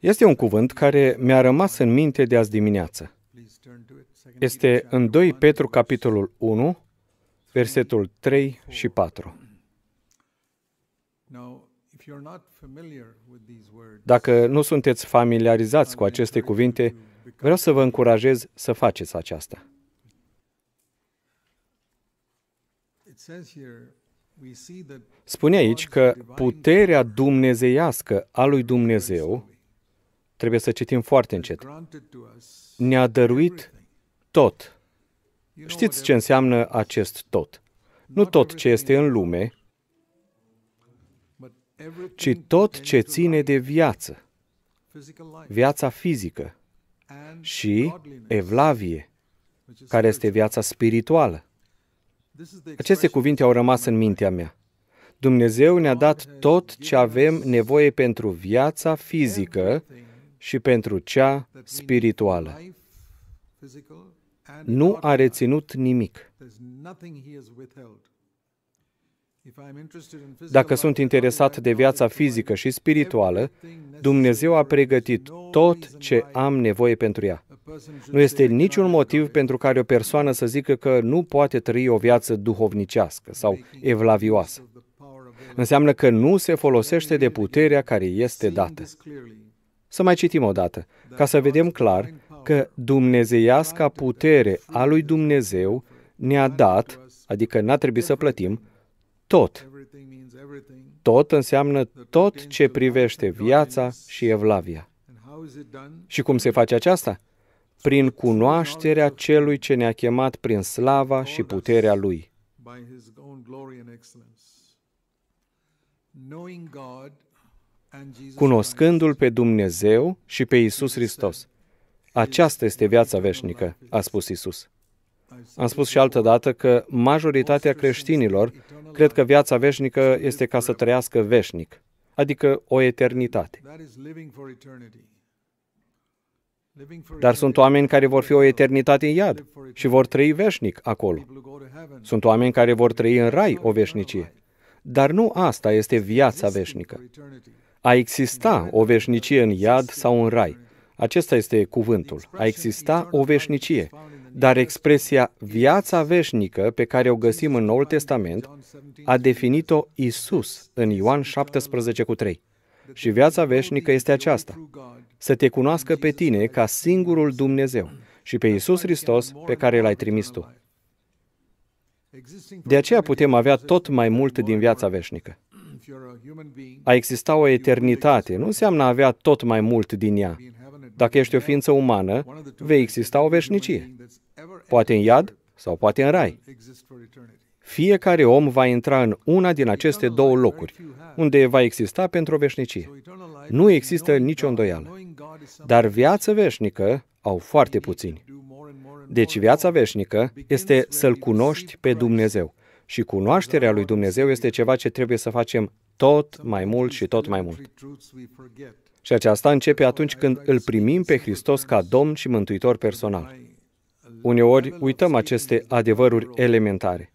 Este un cuvânt care mi-a rămas în minte de azi dimineață. Este în 2 Petru, capitolul 1, versetul 3 și 4. Dacă nu sunteți familiarizați cu aceste cuvinte, vreau să vă încurajez să faceți aceasta. Spune aici că puterea dumnezeiască a lui Dumnezeu, trebuie să citim foarte încet, ne-a dăruit tot. Știți ce înseamnă acest tot? Nu tot ce este în lume, ci tot ce ține de viață, viața fizică și evlavie, care este viața spirituală. Aceste cuvinte au rămas în mintea mea. Dumnezeu ne-a dat tot ce avem nevoie pentru viața fizică și pentru cea spirituală. Nu a reținut nimic. Dacă sunt interesat de viața fizică și spirituală, Dumnezeu a pregătit tot ce am nevoie pentru ea. Nu este niciun motiv pentru care o persoană să zică că nu poate trăi o viață duhovnicească sau evlavioasă. Înseamnă că nu se folosește de puterea care este dată. Să mai citim o dată, ca să vedem clar că dumnezeiasca putere a lui Dumnezeu ne-a dat, adică n-a trebuit să plătim, tot. Tot înseamnă tot ce privește viața și evlavia. Și cum se face aceasta? Prin cunoașterea celui ce ne-a chemat prin slava și puterea lui. Cunoscându-L pe Dumnezeu și pe Isus Hristos. Aceasta este viața veșnică, a spus Isus. Am spus și altă dată că majoritatea creștinilor cred că viața veșnică este ca să trăiască veșnic, adică o eternitate. Dar sunt oameni care vor fi o eternitate în iad și vor trăi veșnic acolo. Sunt oameni care vor trăi în rai o veșnicie. Dar nu asta este viața veșnică. A exista o veșnicie în iad sau în rai. Acesta este cuvântul. A exista o veșnicie dar expresia viața veșnică pe care o găsim în Noul Testament a definit-o Isus în Ioan 17 cu 3. Și viața veșnică este aceasta, să te cunoască pe tine ca singurul Dumnezeu și pe Isus Hristos pe care l-ai trimis tu. De aceea putem avea tot mai mult din viața veșnică. A exista o eternitate nu înseamnă a avea tot mai mult din ea. Dacă ești o ființă umană, vei exista o veșnicie poate în iad sau poate în rai. Fiecare om va intra în una din aceste două locuri, unde va exista pentru o veșnicie. Nu există nicio îndoială. Dar viață veșnică au foarte puțini. Deci viața veșnică este să-L cunoști pe Dumnezeu. Și cunoașterea lui Dumnezeu este ceva ce trebuie să facem tot mai mult și tot mai mult. Și aceasta începe atunci când îl primim pe Hristos ca Domn și Mântuitor personal. Uneori uităm aceste adevăruri elementare.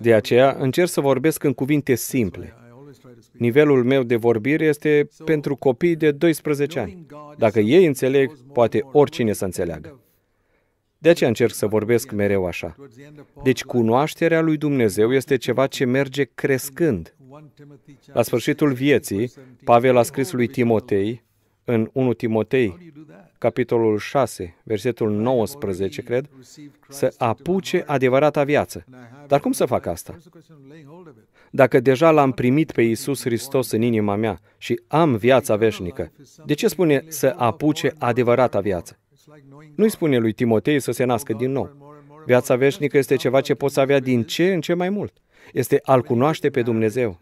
De aceea încerc să vorbesc în cuvinte simple. Nivelul meu de vorbire este pentru copii de 12 ani. Dacă ei înțeleg, poate oricine să înțeleagă. De aceea încerc să vorbesc mereu așa. Deci cunoașterea lui Dumnezeu este ceva ce merge crescând. La sfârșitul vieții, Pavel a scris lui Timotei, în 1 Timotei, capitolul 6, versetul 19, cred, să apuce adevărata viață. Dar cum să fac asta? Dacă deja l-am primit pe Iisus Hristos în inima mea și am viața veșnică, de ce spune să apuce adevărata viață? Nu-i spune lui Timotei să se nască din nou. Viața veșnică este ceva ce poți avea din ce în ce mai mult. Este al cunoaște pe Dumnezeu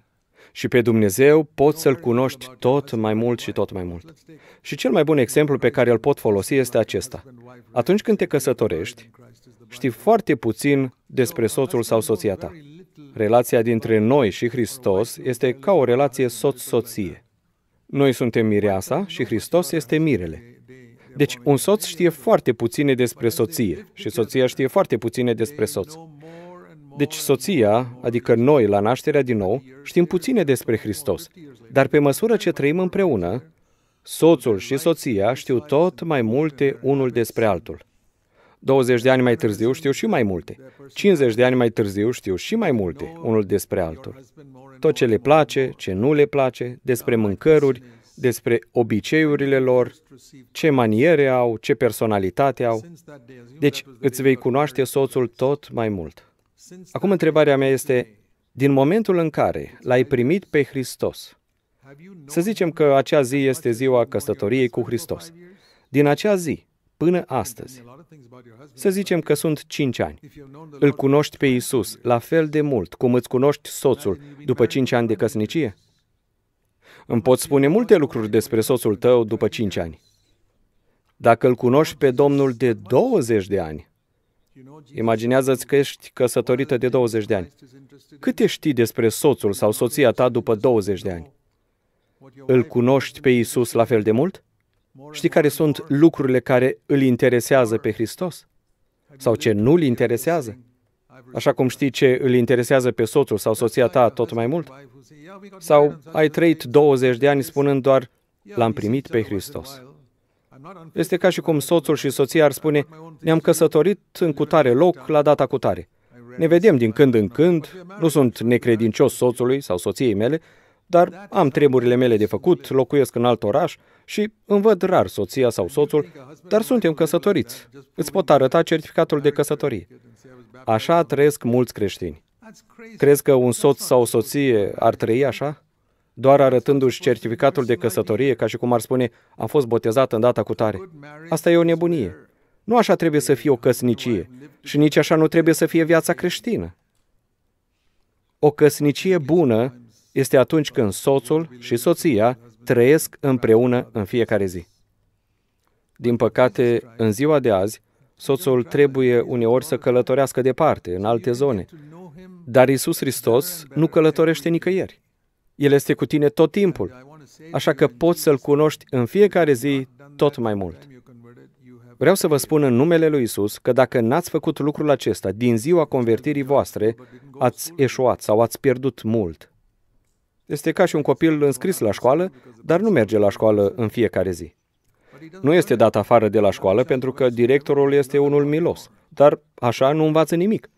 și pe Dumnezeu poți să-L cunoști tot mai mult și tot mai mult. Și cel mai bun exemplu pe care îl pot folosi este acesta. Atunci când te căsătorești, știi foarte puțin despre soțul sau soția ta. Relația dintre noi și Hristos este ca o relație soț-soție. Noi suntem mireasa și Hristos este mirele. Deci, un soț păi, știe foarte puține despre soție și soția știe foarte puține despre soț. Deci soția, adică noi la nașterea din nou, știm puține despre Hristos, dar pe măsură ce trăim împreună, soțul și soția știu tot mai multe unul despre altul. 20 de ani mai târziu știu și mai multe. 50 de ani mai târziu știu și mai multe unul despre altul. Tot ce le place, ce nu le place, despre mâncăruri, despre obiceiurile lor, ce maniere au, ce personalitate au. Deci îți vei cunoaște soțul tot mai mult. Acum întrebarea mea este, din momentul în care l-ai primit pe Hristos, să zicem că acea zi este ziua căsătoriei cu Hristos. Din acea zi până astăzi, să zicem că sunt cinci ani, îl cunoști pe Isus la fel de mult cum îți cunoști soțul după cinci ani de căsnicie? Îmi poți spune multe lucruri despre soțul tău după cinci ani. Dacă îl cunoști pe Domnul de 20 de ani, Imaginează-ți că ești căsătorită de 20 de ani. Câte știi despre soțul sau soția ta după 20 de ani? Îl cunoști pe Isus la fel de mult? Știi care sunt lucrurile care îl interesează pe Hristos? Sau ce nu îl interesează? Așa cum știi ce îl interesează pe soțul sau soția ta tot mai mult? Sau ai trăit 20 de ani spunând doar, l-am primit pe Hristos. Este ca și cum soțul și soția ar spune, ne-am căsătorit în cutare loc la data cutare. Ne vedem din când în când, nu sunt necredincios soțului sau soției mele, dar am treburile mele de făcut, locuiesc în alt oraș și îmi văd rar soția sau soțul, dar suntem căsătoriți. Îți pot arăta certificatul de căsătorie. Așa trăiesc mulți creștini. Crezi că un soț sau o soție ar trăi așa? doar arătându-și certificatul de căsătorie, ca și cum ar spune, am fost botezat în data cu tare. Asta e o nebunie. Nu așa trebuie să fie o căsnicie și nici așa nu trebuie să fie viața creștină. O căsnicie bună este atunci când soțul și soția trăiesc împreună în fiecare zi. Din păcate, în ziua de azi, soțul trebuie uneori să călătorească departe, în alte zone. Dar Isus Hristos nu călătorește nicăieri. El este cu tine tot timpul, așa că poți să-L cunoști în fiecare zi tot mai mult. Vreau să vă spun în numele lui Isus că dacă n-ați făcut lucrul acesta din ziua convertirii voastre, ați eșuat sau ați pierdut mult. Este ca și un copil înscris la școală, dar nu merge la școală în fiecare zi. Nu este dat afară de la școală pentru că directorul este unul milos, dar așa nu învață nimic.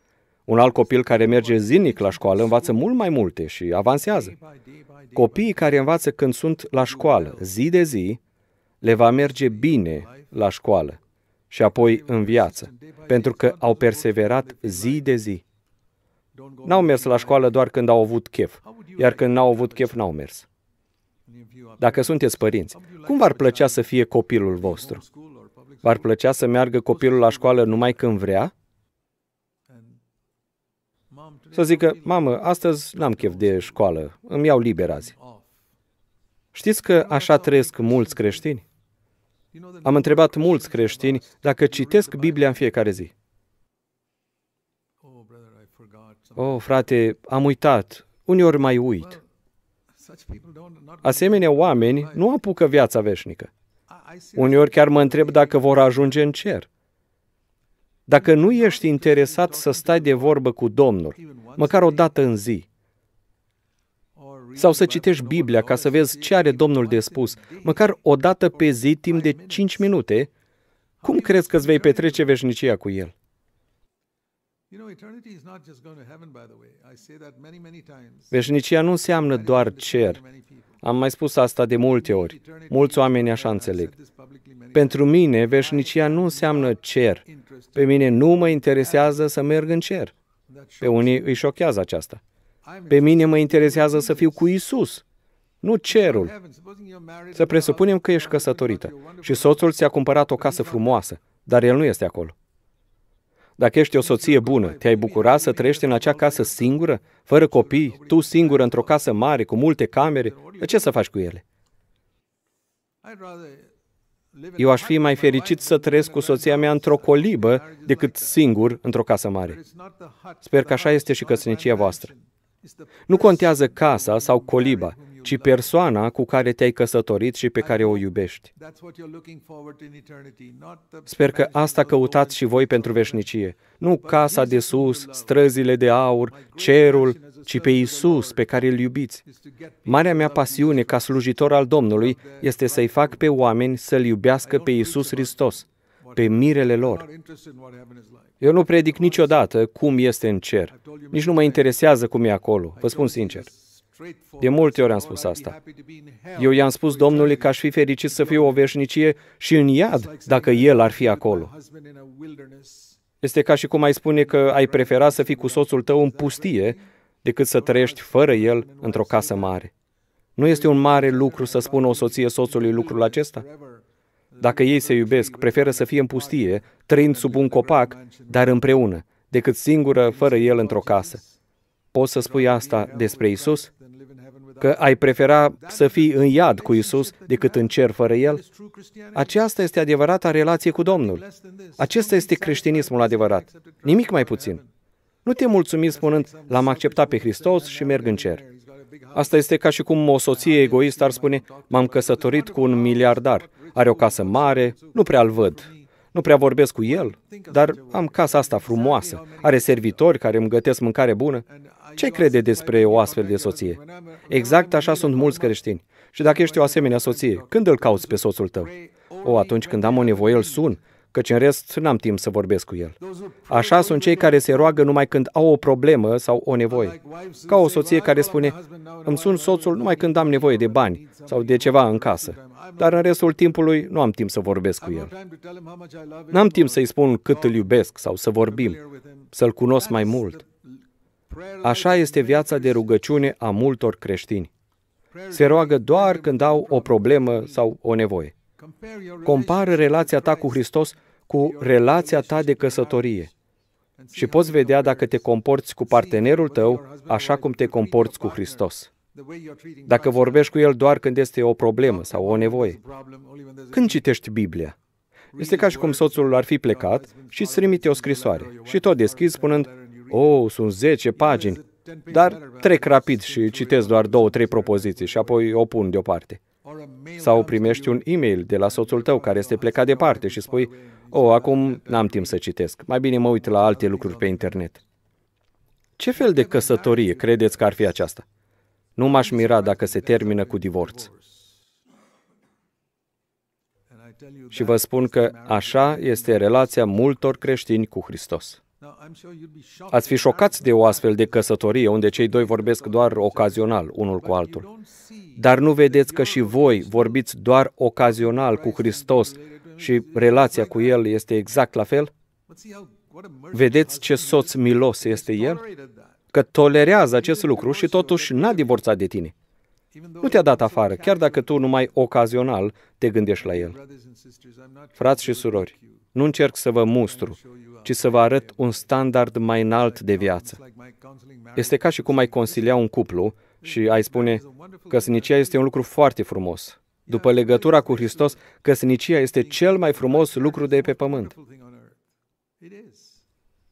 Un alt copil care merge zilnic la școală învață mult mai multe și avansează. Copiii care învață când sunt la școală, zi de zi, le va merge bine la școală și apoi în viață, pentru că au perseverat zi de zi. N-au mers la școală doar când au avut chef, iar când n-au avut chef, n-au mers. Dacă sunteți părinți, cum v-ar plăcea să fie copilul vostru? V-ar plăcea să meargă copilul la școală numai când vrea? Să zică, mamă, astăzi n-am chef de școală, îmi iau liber azi. Știți că așa trăiesc mulți creștini? Am întrebat mulți creștini dacă citesc Biblia în fiecare zi. Oh, frate, am uitat. Uneori mai uit. Asemenea oameni nu apucă viața veșnică. Uneori chiar mă întreb dacă vor ajunge în cer. Dacă nu ești interesat să stai de vorbă cu Domnul, măcar o dată în zi, sau să citești Biblia ca să vezi ce are Domnul de spus, măcar o dată pe zi, timp de 5 minute, cum crezi că îți vei petrece veșnicia cu El? Veșnicia nu înseamnă doar cer. Am mai spus asta de multe ori. Mulți oameni așa înțeleg. Pentru mine, veșnicia nu înseamnă cer. Pe mine nu mă interesează să merg în cer. Pe unii îi șochează aceasta. Pe mine mă interesează să fiu cu Isus, nu cerul. Să presupunem că ești căsătorită și soțul ți-a cumpărat o casă frumoasă, dar el nu este acolo. Dacă ești o soție bună, te-ai bucura să trăiești în acea casă singură, fără copii, tu singură într-o casă mare, cu multe camere? De ce să faci cu ele? Eu aș fi mai fericit să trăiesc cu soția mea într-o colibă decât singur într-o casă mare. Sper că așa este și căsnicia voastră. Nu contează casa sau coliba, ci persoana cu care te-ai căsătorit și pe care o iubești. Sper că asta căutați și voi pentru veșnicie. Nu casa de sus, străzile de aur, cerul, ci pe Isus pe care îl iubiți. Marea mea pasiune ca slujitor al Domnului este să-i fac pe oameni să-L iubească pe Isus Hristos, pe mirele lor. Eu nu predic niciodată cum este în cer. Nici nu mă interesează cum e acolo, vă spun sincer. De multe ori am spus asta. Eu i-am spus Domnului că aș fi fericit să fiu o veșnicie și în iad, dacă El ar fi acolo. Este ca și cum ai spune că ai prefera să fii cu soțul tău în pustie decât să trăiești fără el într-o casă mare. Nu este un mare lucru să spună o soție soțului lucrul acesta? Dacă ei se iubesc, preferă să fie în pustie, trăind sub un copac, dar împreună, decât singură, fără el într-o casă. Poți să spui asta despre Isus? că ai prefera să fii în iad cu Isus decât în cer fără El? Aceasta este adevărata relație cu Domnul. Acesta este creștinismul adevărat. Nimic mai puțin. Nu te mulțumi spunând, l-am acceptat pe Hristos și merg în cer. Asta este ca și cum o soție egoistă ar spune, m-am căsătorit cu un miliardar, are o casă mare, nu prea-l văd, nu prea vorbesc cu el, dar am casa asta frumoasă, are servitori care îmi gătesc mâncare bună. Ce crede despre o astfel de soție? Exact așa sunt mulți creștini. Și dacă ești o asemenea soție, când îl cauți pe soțul tău? O, atunci când am o nevoie, îl sun, căci în rest n-am timp să vorbesc cu el. Așa sunt cei care se roagă numai când au o problemă sau o nevoie. Ca o soție care spune, îmi sun soțul numai când am nevoie de bani sau de ceva în casă, dar în restul timpului nu am timp să vorbesc cu el. N-am timp să-i spun cât îl iubesc sau să vorbim, să-l cunosc mai mult. Așa este viața de rugăciune a multor creștini. Se roagă doar când au o problemă sau o nevoie. Compară relația ta cu Hristos cu relația ta de căsătorie și poți vedea dacă te comporți cu partenerul tău așa cum te comporți cu Hristos. Dacă vorbești cu el doar când este o problemă sau o nevoie. Când citești Biblia? Este ca și cum soțul ar fi plecat și îți trimite o scrisoare și tot deschizi spunând, oh, sunt 10 pagini, dar trec rapid și citesc doar două, trei propoziții și apoi o pun deoparte. Sau primești un e-mail de la soțul tău care este plecat departe și spui, oh, acum n-am timp să citesc, mai bine mă uit la alte lucruri pe internet. Ce fel de căsătorie credeți că ar fi aceasta? Nu m-aș mira dacă se termină cu divorț. Și vă spun că așa este relația multor creștini cu Hristos. Ați fi șocați de o astfel de căsătorie unde cei doi vorbesc doar ocazional unul cu altul. Dar nu vedeți că și voi vorbiți doar ocazional cu Hristos și relația cu El este exact la fel? Vedeți ce soț milos este El? Că tolerează acest lucru și totuși n-a divorțat de tine. Nu te-a dat afară, chiar dacă tu numai ocazional te gândești la el. Frați și surori, nu încerc să vă mustru, ci să vă arăt un standard mai înalt de viață. Este ca și cum ai consilia un cuplu și ai spune, căsnicia este un lucru foarte frumos. După legătura cu Hristos, căsnicia este cel mai frumos lucru de pe pământ.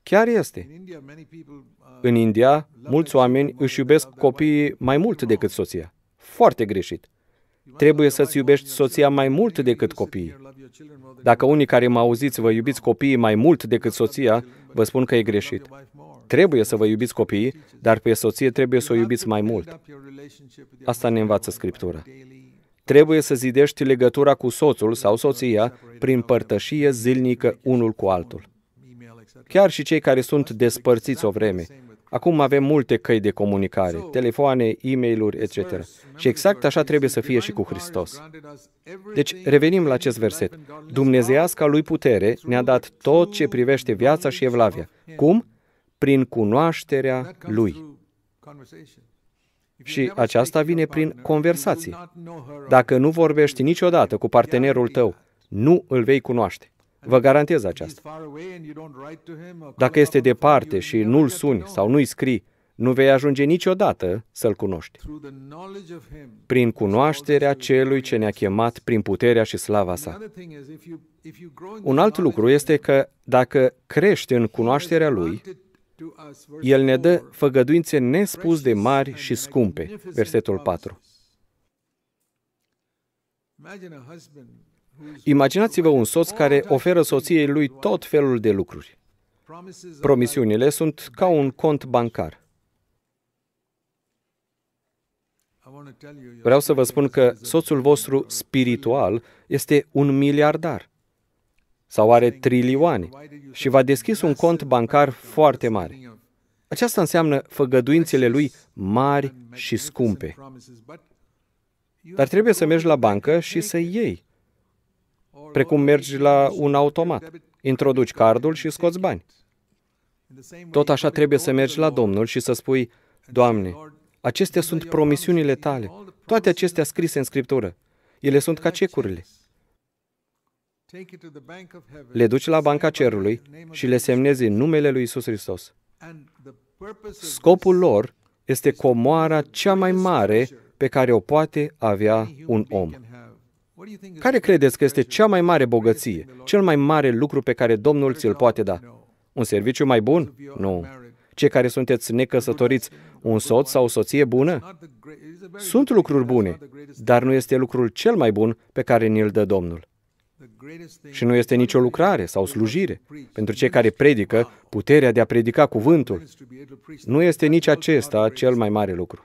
Chiar este. În India, mulți oameni își iubesc copiii mai mult decât soția. Foarte greșit. Trebuie să-ți iubești soția mai mult decât copiii. Dacă unii care mă auziți vă iubiți copiii mai mult decât soția, vă spun că e greșit. Trebuie să vă iubiți copiii, dar pe soție trebuie să o iubiți mai mult. Asta ne învață Scriptura. Trebuie să zidești legătura cu soțul sau soția prin părtășie zilnică unul cu altul. Chiar și cei care sunt despărțiți o vreme, Acum avem multe căi de comunicare, telefoane, e mail etc. Și exact așa trebuie să fie și cu Hristos. Deci, revenim la acest verset. Dumnezeiasca lui putere ne-a dat tot ce privește viața și evlavia. Cum? Prin cunoașterea lui. Și aceasta vine prin conversații. Dacă nu vorbești niciodată cu partenerul tău, nu îl vei cunoaște. Vă garantez aceasta. Dacă este departe și nu-l suni sau nu-i scrii, nu vei ajunge niciodată să-l cunoști. Prin cunoașterea celui ce ne-a chemat prin puterea și slava sa. Un alt lucru este că dacă crești în cunoașterea lui, el ne dă făgăduințe nespus de mari și scumpe. Versetul 4. Imaginați-vă un soț care oferă soției lui tot felul de lucruri. Promisiunile sunt ca un cont bancar. Vreau să vă spun că soțul vostru spiritual este un miliardar sau are trilioane și v-a deschis un cont bancar foarte mare. Aceasta înseamnă făgăduințele lui mari și scumpe. Dar trebuie să mergi la bancă și să iei precum mergi la un automat. Introduci cardul și scoți bani. Tot așa trebuie să mergi la Domnul și să spui, Doamne, acestea sunt promisiunile tale, toate acestea scrise în Scriptură. Ele sunt ca cecurile. Le duci la banca cerului și le semnezi în numele lui Isus Hristos. Scopul lor este comoara cea mai mare pe care o poate avea un om. Care credeți că este cea mai mare bogăție, cel mai mare lucru pe care Domnul ți-l poate da? Un serviciu mai bun? Nu. Cei care sunteți necăsătoriți, un soț sau o soție bună? Sunt lucruri bune, dar nu este lucrul cel mai bun pe care ni-l dă Domnul. Și nu este nicio lucrare sau slujire. Pentru cei care predică, puterea de a predica cuvântul nu este nici acesta cel mai mare lucru,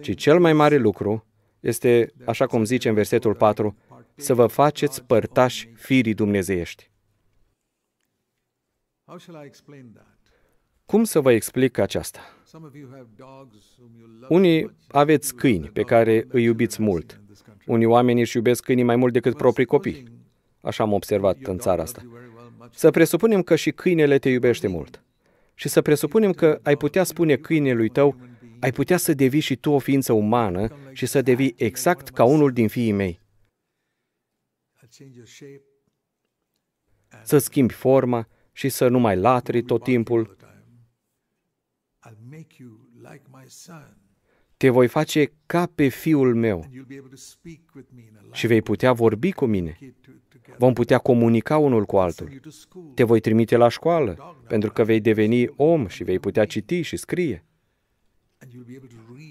ci cel mai mare lucru este, așa cum zice în versetul 4, să vă faceți părtași firii dumnezeiești. Cum să vă explic aceasta? Unii aveți câini pe care îi iubiți mult. Unii oameni își iubesc câinii mai mult decât proprii copii. Așa am observat în țara asta. Să presupunem că și câinele te iubește mult. Și să presupunem că ai putea spune câinelui tău, ai putea să devii și tu o ființă umană și să devii exact ca unul din fiii mei. Să schimbi forma și să nu mai latri tot timpul. Te voi face ca pe fiul meu și vei putea vorbi cu mine. Vom putea comunica unul cu altul. Te voi trimite la școală pentru că vei deveni om și vei putea citi și scrie.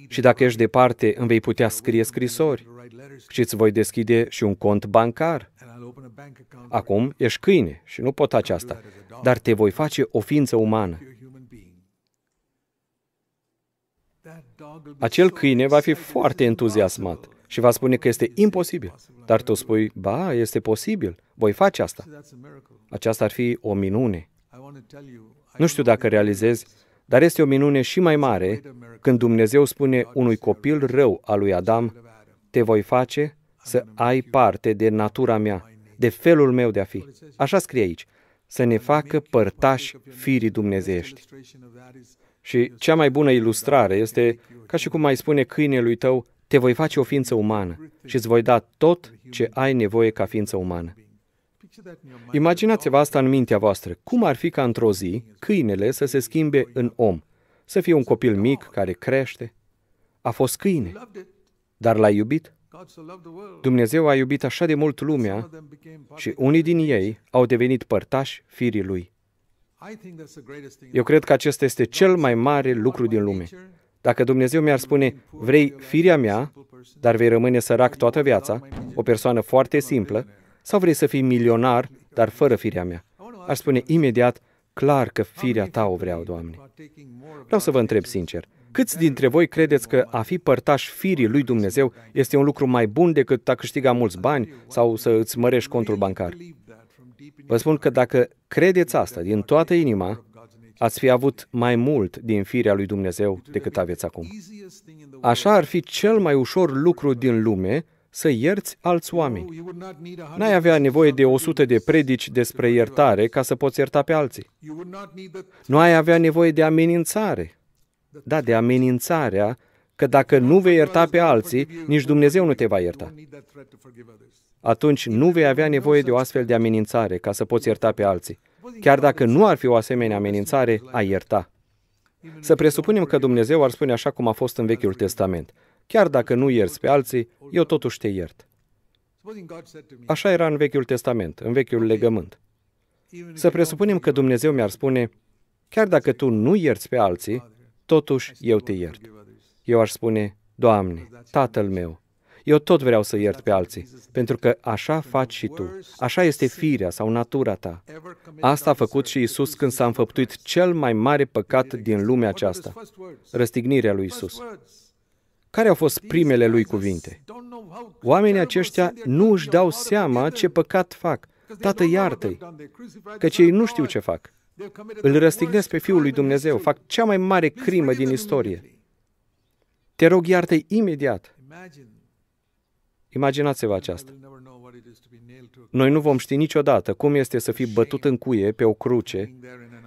Și dacă ești departe, îmi vei putea scrie scrisori și îți voi deschide și un cont bancar. Acum ești câine și nu pot aceasta, dar te voi face o ființă umană. Acel câine va fi foarte entuziasmat și va spune că este imposibil. Dar tu spui, ba, este posibil, voi face asta. Aceasta ar fi o minune. Nu știu dacă realizezi dar este o minune și mai mare când Dumnezeu spune unui copil rău al lui Adam, te voi face să ai parte de natura mea, de felul meu de a fi. Așa scrie aici, să ne facă părtași firii dumnezeiești. Și cea mai bună ilustrare este ca și cum mai spune câinelui tău, te voi face o ființă umană și îți voi da tot ce ai nevoie ca ființă umană. Imaginați-vă asta în mintea voastră. Cum ar fi ca într-o zi câinele să se schimbe în om? Să fie un copil mic care crește? A fost câine, dar l-a iubit? Dumnezeu a iubit așa de mult lumea și unii din ei au devenit părtași firii lui. Eu cred că acesta este cel mai mare lucru din lume. Dacă Dumnezeu mi-ar spune, vrei firia mea, dar vei rămâne sărac toată viața, o persoană foarte simplă, sau vrei să fii milionar, dar fără firea mea? Aș spune imediat, clar că firea ta o vreau, Doamne. Vreau să vă întreb sincer, câți dintre voi credeți că a fi părtaș firii lui Dumnezeu este un lucru mai bun decât a câștiga mulți bani sau să îți mărești contul bancar? Vă spun că dacă credeți asta din toată inima, ați fi avut mai mult din firea lui Dumnezeu decât aveți acum. Așa ar fi cel mai ușor lucru din lume să ierți alți oameni. N-ai avea nevoie de 100 de predici despre iertare ca să poți ierta pe alții. Nu ai avea nevoie de amenințare. Da, de amenințarea că dacă nu vei ierta pe alții, nici Dumnezeu nu te va ierta. Atunci nu vei avea nevoie de o astfel de amenințare ca să poți ierta pe alții. Chiar dacă nu ar fi o asemenea amenințare, ai ierta. Să presupunem că Dumnezeu ar spune așa cum a fost în Vechiul Testament. Chiar dacă nu ierți pe alții, eu totuși te iert. Așa era în Vechiul Testament, în Vechiul Legământ. Să presupunem că Dumnezeu mi-ar spune, chiar dacă tu nu ierți pe alții, totuși eu te iert. Eu aș spune, Doamne, Tatăl meu, eu tot vreau să iert pe alții, pentru că așa faci și tu. Așa este firea sau natura ta. Asta a făcut și Isus când s-a înfăptuit cel mai mare păcat din lumea aceasta, răstignirea lui Isus. Care au fost primele lui cuvinte? Oamenii aceștia nu își dau seama ce păcat fac. Tată, iartă-i, căci ei nu știu ce fac. Îl răstignesc pe Fiul lui Dumnezeu, fac cea mai mare crimă din istorie. Te rog, iartă-i imediat. Imaginați-vă aceasta. Noi nu vom ști niciodată cum este să fii bătut în cuie pe o cruce,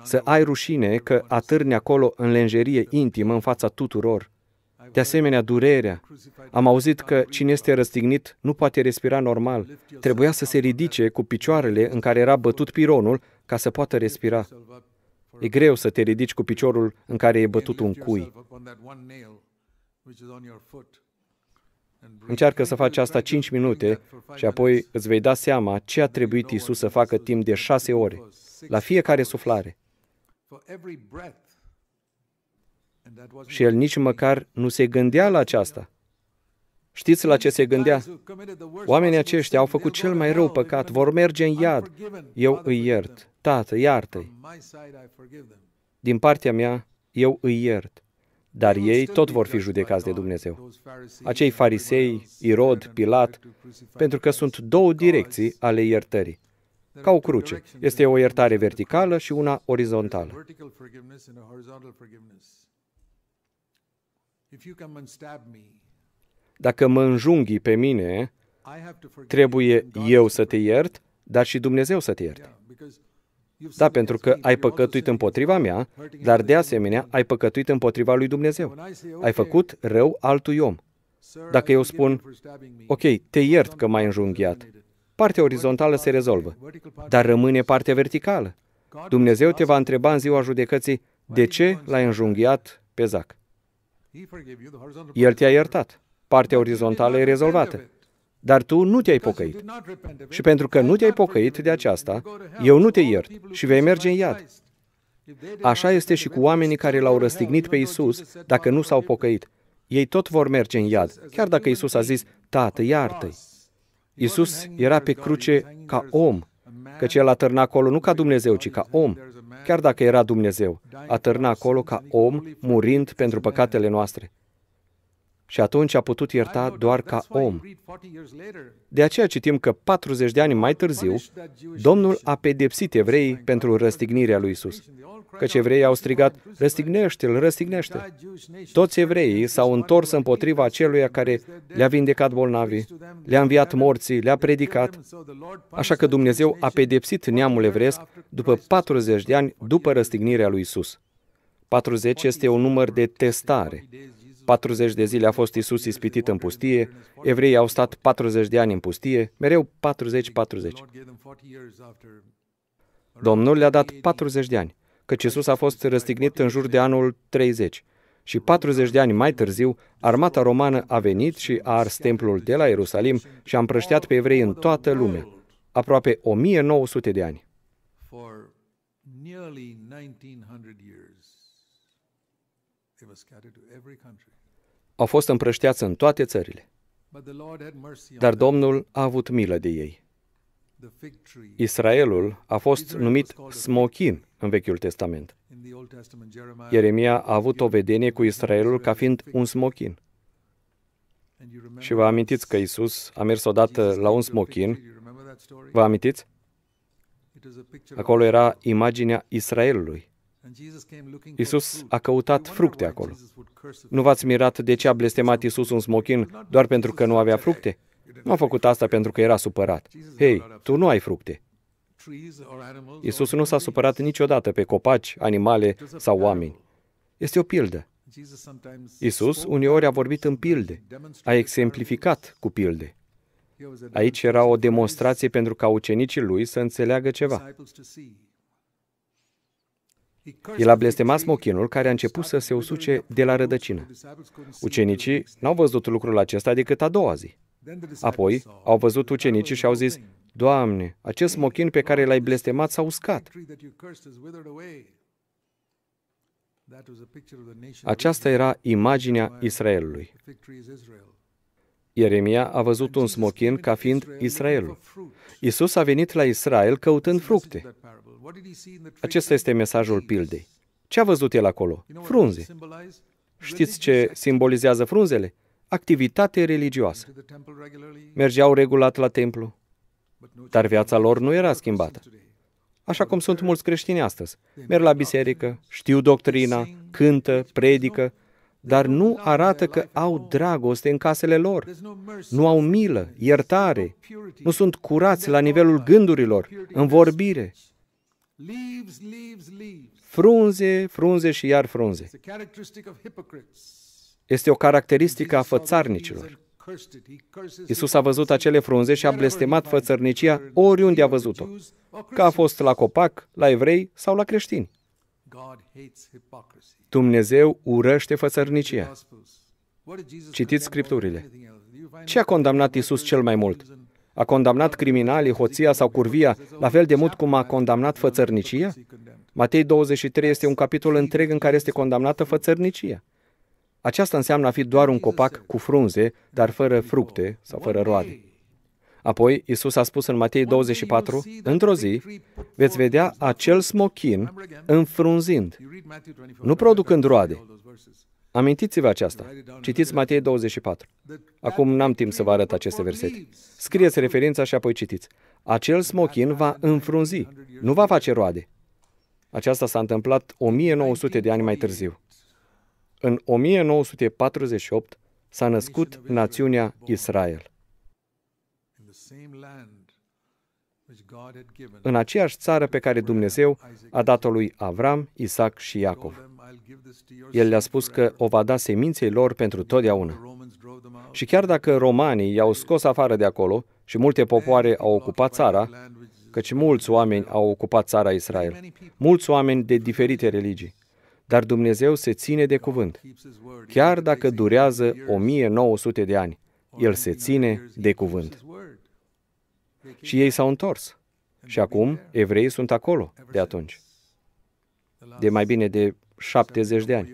să ai rușine că atârni acolo în lenjerie intimă în fața tuturor, de asemenea, durerea. Am auzit că cine este răstignit nu poate respira normal. Trebuia să se ridice cu picioarele în care era bătut pironul ca să poată respira. E greu să te ridici cu piciorul în care e bătut un cui. Încearcă să faci asta 5 minute și apoi îți vei da seama ce a trebuit Isus să facă timp de 6 ore, la fiecare suflare. Și el nici măcar nu se gândea la aceasta. Știți la ce se gândea? Oamenii aceștia au făcut cel mai rău păcat, vor merge în iad. Eu îi iert. Tată, iartă-i. Din partea mea, eu îi iert. Dar ei tot vor fi judecați de Dumnezeu. Acei farisei, Irod, Pilat, pentru că sunt două direcții ale iertării. Ca o cruce. Este o iertare verticală și una orizontală. Dacă mă înjunghi pe mine, trebuie eu să te iert, dar și Dumnezeu să te ierte. Da, pentru că ai păcătuit împotriva mea, dar de asemenea ai păcătuit împotriva lui Dumnezeu. Ai făcut rău altui om. Dacă eu spun, ok, te iert că m-ai înjunghiat, partea orizontală se rezolvă, dar rămâne partea verticală. Dumnezeu te va întreba în ziua judecății, de ce l-ai înjunghiat pe Zac? El te-a iertat. Partea orizontală e rezolvată. Dar tu nu te-ai pocăit. Și pentru că nu te-ai pocăit de aceasta, eu nu te iert și vei merge în iad. Așa este și cu oamenii care l-au răstignit pe Isus dacă nu s-au pocăit. Ei tot vor merge în iad, chiar dacă Isus a zis, Tată, iartă-i. Isus era pe cruce ca om, căci El a târnat acolo nu ca Dumnezeu, ci ca om, chiar dacă era Dumnezeu, a târna acolo ca om, murind pentru păcatele noastre. Și atunci a putut ierta doar ca om. De aceea citim că 40 de ani mai târziu, Domnul a pedepsit evreii pentru răstignirea lui Isus căci evreii au strigat, răstignește-l, răstignește Toți evreii s-au întors împotriva aceluia care le-a vindecat bolnavii, le-a înviat morții, le-a predicat. Așa că Dumnezeu a pedepsit neamul evresc după 40 de ani după răstignirea lui Isus. 40 este un număr de testare. 40 de zile a fost Isus ispitit în pustie, evreii au stat 40 de ani în pustie, mereu 40-40. Domnul le-a dat 40 de ani căci Isus a fost răstignit în jur de anul 30. Și 40 de ani mai târziu, armata romană a venit și a ars templul de la Ierusalim și a împrăștiat pe evrei în toată lumea. Aproape 1900 de ani. Au fost împrășteați în toate țările. Dar Domnul a avut milă de ei. Israelul a fost numit smokin în Vechiul Testament. Ieremia a avut o vedenie cu Israelul ca fiind un smochin. Și vă amintiți că Isus a mers odată la un smochin. Vă amintiți? Acolo era imaginea Israelului. Isus a căutat fructe acolo. Nu v-ați mirat de ce a blestemat Isus un smochin doar pentru că nu avea fructe? Nu a făcut asta pentru că era supărat. Hei, tu nu ai fructe. Isus nu s-a supărat niciodată pe copaci, animale sau oameni. Este o pildă. Isus uneori a vorbit în pilde, a exemplificat cu pilde. Aici era o demonstrație pentru ca ucenicii lui să înțeleagă ceva. El a blestemat smochinul care a început să se usuce de la rădăcină. Ucenicii n-au văzut lucrul acesta decât a doua zi. Apoi au văzut ucenicii și au zis, Doamne, acest smochin pe care l-ai blestemat s-a uscat. Aceasta era imaginea Israelului. Ieremia a văzut un smochin ca fiind Israelul. Isus a venit la Israel căutând fructe. Acesta este mesajul pildei. Ce a văzut el acolo? Frunze. Știți ce simbolizează frunzele? Activitate religioasă. Mergeau regulat la templu, dar viața lor nu era schimbată. Așa cum sunt mulți creștini astăzi. Merg la biserică, știu doctrina, cântă, predică, dar nu arată că au dragoste în casele lor. Nu au milă, iertare, nu sunt curați la nivelul gândurilor, în vorbire. Frunze, frunze și iar frunze. Este o caracteristică a fățarnicilor. Isus a văzut acele frunze și a blestemat fățărnicia oriunde a văzut-o, că a fost la copac, la evrei sau la creștini. Dumnezeu urăște fățărnicia. Citiți scripturile. Ce a condamnat Isus cel mai mult? A condamnat criminalii, hoția sau curvia, la fel de mult cum a condamnat fățărnicia? Matei 23 este un capitol întreg în care este condamnată fățărnicia. Aceasta înseamnă a fi doar un copac cu frunze, dar fără fructe sau fără roade. Apoi, Isus a spus în Matei 24, într-o zi, veți vedea acel smochin înfrunzind, nu producând roade. Amintiți-vă aceasta. Citiți Matei 24. Acum n-am timp să vă arăt aceste versete. Scrieți referința și apoi citiți. Acel smochin va înfrunzi, nu va face roade. Aceasta s-a întâmplat 1900 de ani mai târziu. În 1948 s-a născut națiunea Israel. În aceeași țară pe care Dumnezeu a dat-o lui Avram, Isaac și Iacov. El le-a spus că o va da seminței lor pentru totdeauna. Și chiar dacă romanii i-au scos afară de acolo și multe popoare au ocupat țara, căci mulți oameni au ocupat țara Israel, mulți oameni de diferite religii, dar Dumnezeu se ține de cuvânt. Chiar dacă durează 1900 de ani, El se ține de cuvânt. Și ei s-au întors. Și acum evreii sunt acolo de atunci, de mai bine de 70 de ani.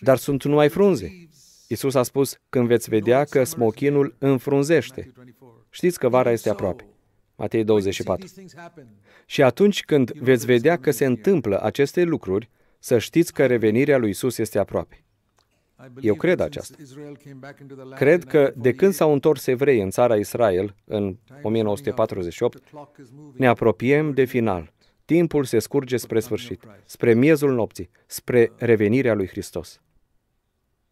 Dar sunt numai frunze. Isus a spus, când veți vedea că smochinul înfrunzește. Știți că vara este aproape. Matei 24. Și atunci când veți vedea că se întâmplă aceste lucruri, să știți că revenirea lui Isus este aproape. Eu cred aceasta. Cred că de când s-au întors evrei în țara Israel, în 1948, ne apropiem de final. Timpul se scurge spre sfârșit, spre miezul nopții, spre revenirea lui Hristos.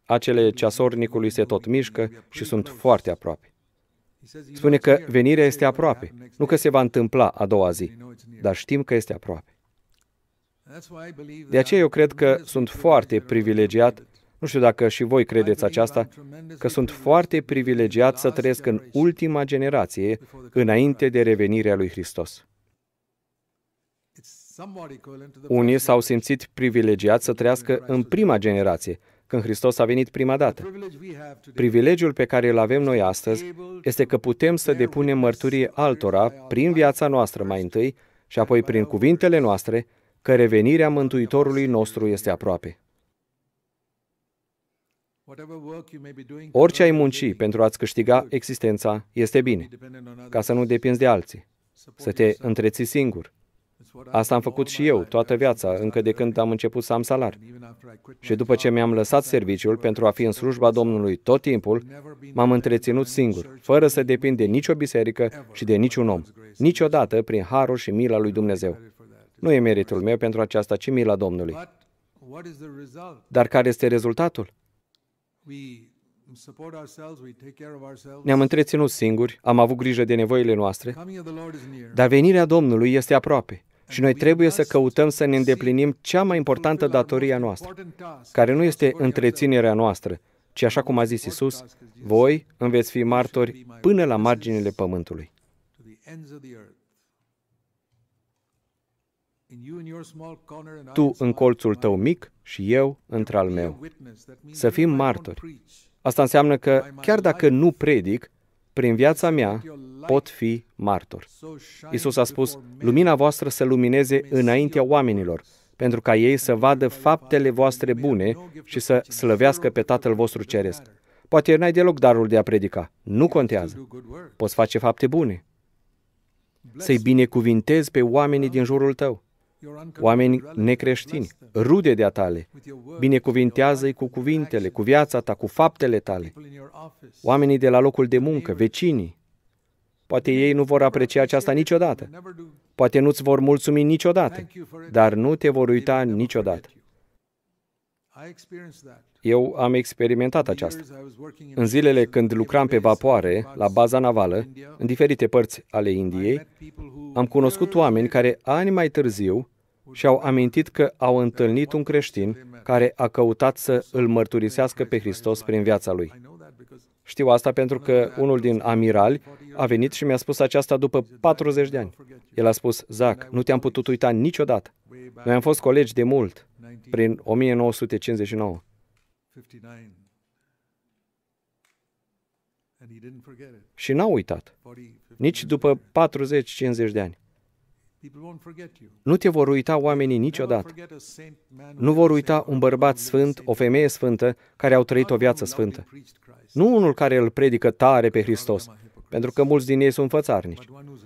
Acele ceasornicului se tot mișcă și sunt foarte aproape. Spune că venirea este aproape, nu că se va întâmpla a doua zi, dar știm că este aproape. De aceea eu cred că sunt foarte privilegiat, nu știu dacă și voi credeți aceasta, că sunt foarte privilegiat să trăiesc în ultima generație, înainte de revenirea lui Hristos. Unii s-au simțit privilegiat să trăiască în prima generație, când Hristos a venit prima dată. Privilegiul pe care îl avem noi astăzi este că putem să depunem mărturie altora prin viața noastră mai întâi și apoi prin cuvintele noastre că revenirea Mântuitorului nostru este aproape. Orice ai munci pentru a-ți câștiga existența este bine, ca să nu depinzi de alții, să te întreții singur, Asta am făcut și eu toată viața, încă de când am început să am salar. Și după ce mi-am lăsat serviciul pentru a fi în slujba Domnului tot timpul, m-am întreținut singur, fără să depind de nicio biserică și de niciun om, niciodată prin harul și mila lui Dumnezeu. Nu e meritul meu pentru aceasta, ci mila Domnului. Dar care este rezultatul? Ne-am întreținut singuri, am avut grijă de nevoile noastre, dar venirea Domnului este aproape și noi trebuie să căutăm să ne îndeplinim cea mai importantă datoria noastră, care nu este întreținerea noastră, ci așa cum a zis Isus, voi îmi veți fi martori până la marginile pământului. Tu în colțul tău mic și eu într-al meu. Să fim martori. Asta înseamnă că, chiar dacă nu predic, prin viața mea pot fi martor. Isus a spus, lumina voastră să lumineze înaintea oamenilor, pentru ca ei să vadă faptele voastre bune și să slăvească pe Tatăl vostru Ceresc. Poate n-ai deloc darul de a predica. Nu contează. Poți face fapte bune. Să-i binecuvintezi pe oamenii din jurul tău oameni necreștini, rude de-a tale. Binecuvintează-i cu cuvintele, cu viața ta, cu faptele tale. Oamenii de la locul de muncă, vecinii. Poate ei nu vor aprecia aceasta niciodată. Poate nu-ți vor mulțumi niciodată, dar nu te vor uita niciodată. Eu am experimentat aceasta. În zilele când lucram pe vapoare, la baza navală, în diferite părți ale Indiei, am cunoscut oameni care, ani mai târziu, și au amintit că au întâlnit un creștin care a căutat să îl mărturisească pe Hristos prin viața lui. Știu asta pentru că unul din amirali a venit și mi-a spus aceasta după 40 de ani. El a spus, Zac, nu te-am putut uita niciodată. Noi am fost colegi de mult, prin 1959. Și n-a uitat, nici după 40-50 de ani. Nu te vor uita oamenii niciodată. Nu vor uita un bărbat sfânt, o femeie sfântă, care au trăit o viață sfântă. Nu unul care îl predică tare pe Hristos, pentru că mulți din ei sunt fățarnici,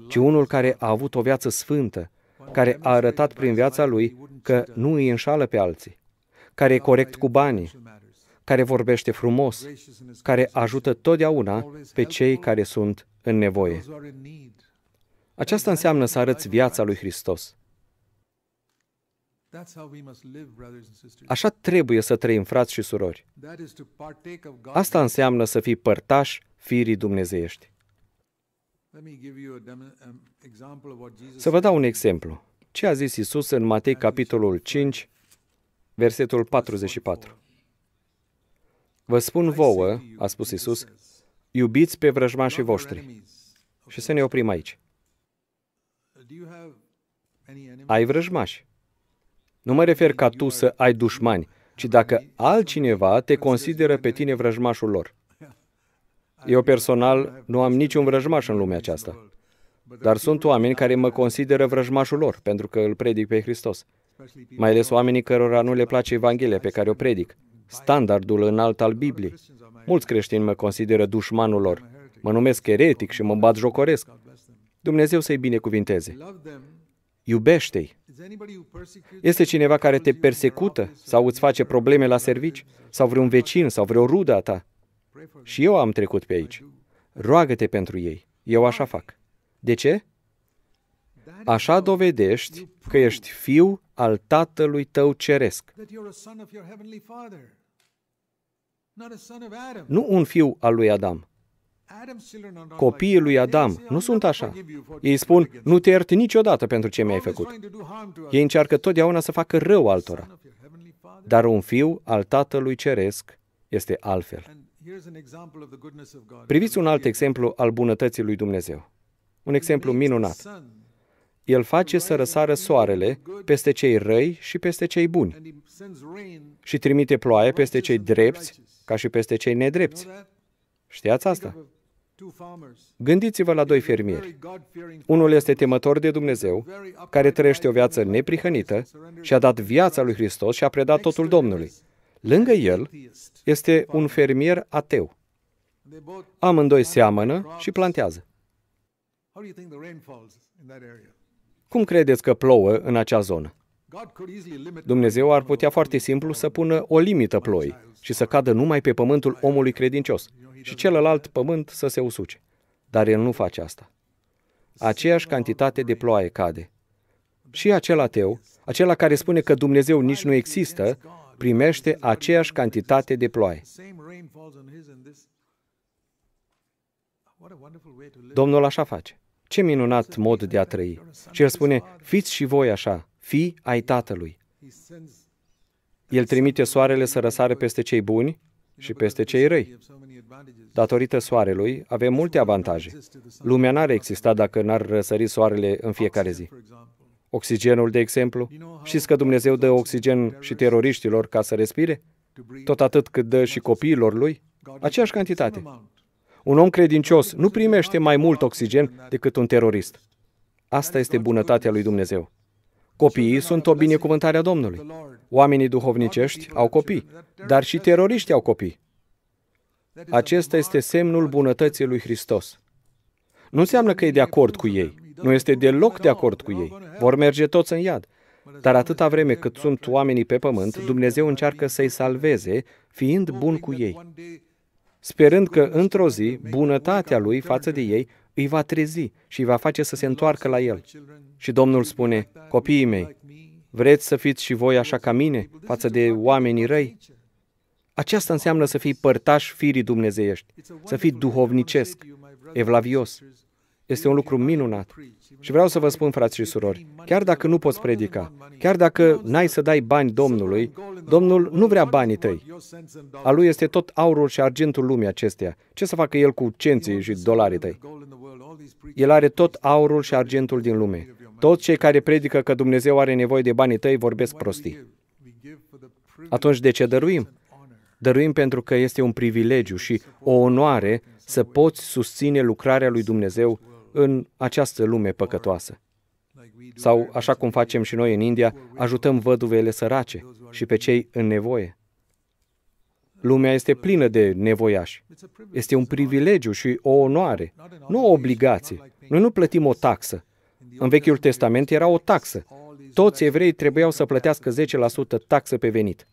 ci unul care a avut o viață sfântă, care a arătat prin viața lui că nu îi înșală pe alții, care e corect cu banii, care vorbește frumos, care ajută totdeauna pe cei care sunt în nevoie. Aceasta înseamnă să arăți viața lui Hristos. Așa trebuie să trăim, frați și surori. Asta înseamnă să fii părtaș firii dumnezeiești. Um, să vă dau un exemplu. Ce a zis Isus în Matei, capitolul 5, versetul 44. Vă spun vouă, a spus Isus, iubiți pe vrăjmașii voștri. Și să ne oprim aici. Ai vrăjmași. Nu mă refer ca tu să ai dușmani, ci dacă altcineva te consideră pe tine vrăjmașul lor. Eu personal nu am niciun vrăjmaș în lumea aceasta, dar sunt oameni care mă consideră vrăjmașul lor pentru că îl predic pe Hristos. Mai ales oamenii cărora nu le place Evanghelia pe care o predic, standardul înalt al Bibliei. Mulți creștini mă consideră dușmanul lor. Mă numesc eretic și mă bat jocoresc. Dumnezeu să-i binecuvinteze. Iubește-i. Este cineva care te persecută sau îți face probleme la servici sau vreun vecin sau vreo rudă a ta. Și eu am trecut pe aici. Roagă-te pentru ei. Eu așa fac. De ce? Așa dovedești că ești fiu al Tatălui tău ceresc. Nu un fiu al lui Adam, Copiii lui Adam nu sunt așa. Ei spun, nu te iert niciodată pentru ce mi-ai făcut. Ei încearcă totdeauna să facă rău altora. Dar un fiu al Tatălui Ceresc este altfel. Priviți un alt exemplu al bunătății lui Dumnezeu. Un exemplu minunat. El face să răsară soarele peste cei răi și peste cei buni și trimite ploaie peste cei drepți ca și peste cei nedrepți. Știați asta? Gândiți-vă la doi fermieri. Unul este temător de Dumnezeu, care trăiește o viață neprihănită și a dat viața lui Hristos și a predat totul Domnului. Lângă el este un fermier ateu. Amândoi seamănă și plantează. Cum credeți că plouă în acea zonă? Dumnezeu ar putea foarte simplu să pună o limită ploii și să cadă numai pe pământul omului credincios și celălalt pământ să se usuce. Dar el nu face asta. Aceeași cantitate de ploaie cade. Și acel ateu, acela care spune că Dumnezeu nici nu există, primește aceeași cantitate de ploaie. Domnul așa face. Ce minunat mod de a trăi. Și el spune, fiți și voi așa, fi ai Tatălui. El trimite soarele să răsare peste cei buni și peste cei răi. Datorită soarelui, avem multe avantaje. Lumea n-ar exista dacă n-ar răsări soarele în fiecare zi. Oxigenul, de exemplu. Știți că Dumnezeu dă oxigen și teroriștilor ca să respire? Tot atât cât dă și copiilor lui? Aceeași cantitate. Un om credincios nu primește mai mult oxigen decât un terorist. Asta este bunătatea lui Dumnezeu. Copiii sunt o binecuvântare a Domnului. Oamenii duhovnicești au copii, dar și teroriștii au copii. Acesta este semnul bunătății lui Hristos. Nu înseamnă că e de acord cu ei. Nu este deloc de acord cu ei. Vor merge toți în iad. Dar atâta vreme cât sunt oamenii pe pământ, Dumnezeu încearcă să-i salveze, fiind bun cu ei, sperând că într-o zi bunătatea lui față de ei îi va trezi și îi va face să se întoarcă la el. Și Domnul spune, copiii mei, vreți să fiți și voi așa ca mine, față de oamenii răi? Aceasta înseamnă să fii părtaș firii dumnezeiești, să fii duhovnicesc, evlavios. Este un lucru minunat. Și vreau să vă spun, frați și surori, chiar dacă nu poți predica, chiar dacă n-ai să dai bani Domnului, Domnul nu vrea banii tăi. A lui este tot aurul și argintul lumii acesteia. Ce să facă el cu cenții și dolarii tăi? El are tot aurul și argentul din lume. Toți cei care predică că Dumnezeu are nevoie de banii tăi vorbesc prostii. Atunci de ce dăruim? Dăruim pentru că este un privilegiu și o onoare să poți susține lucrarea lui Dumnezeu în această lume păcătoasă. Sau, așa cum facem și noi în India, ajutăm văduvele sărace și pe cei în nevoie. Lumea este plină de nevoiași. Este un privilegiu și o onoare, nu o obligație. Noi nu plătim o taxă. În Vechiul Testament era o taxă. Toți evrei trebuiau să plătească 10% taxă pe venit.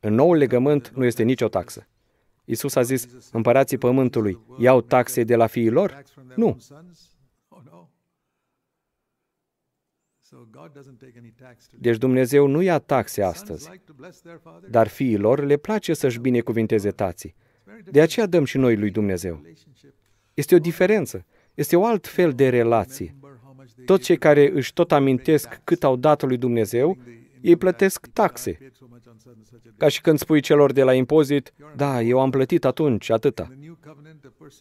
În noul legământ nu este nicio taxă. Isus a zis, împărații pământului, iau taxe de la fiilor lor? Nu. Deci Dumnezeu nu ia taxe astăzi, dar fiilor le place să-și binecuvinteze tații. De aceea dăm și noi lui Dumnezeu. Este o diferență, este o alt fel de relație. Toți cei care își tot amintesc cât au dat lui Dumnezeu, ei plătesc taxe. Ca și când spui celor de la impozit, da, eu am plătit atunci atâta.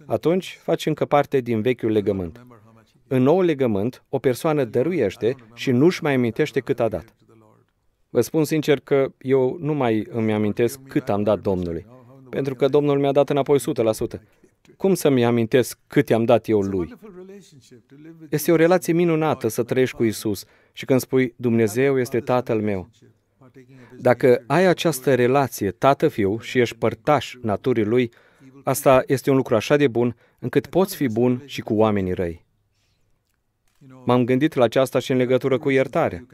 Atunci faci încă parte din vechiul legământ. În nou legământ, o persoană dăruiește și nu-și mai amintește cât a dat. Vă spun sincer că eu nu mai îmi amintesc cât am dat Domnului, pentru că Domnul mi-a dat înapoi 100%. Cum să-mi amintesc cât i-am dat eu lui? Este o relație minunată să trăiești cu Isus și când spui, Dumnezeu este Tatăl meu. Dacă ai această relație tată-fiu și ești părtaș naturii lui, asta este un lucru așa de bun încât poți fi bun și cu oamenii răi. M-am gândit la aceasta și în legătură cu iertare.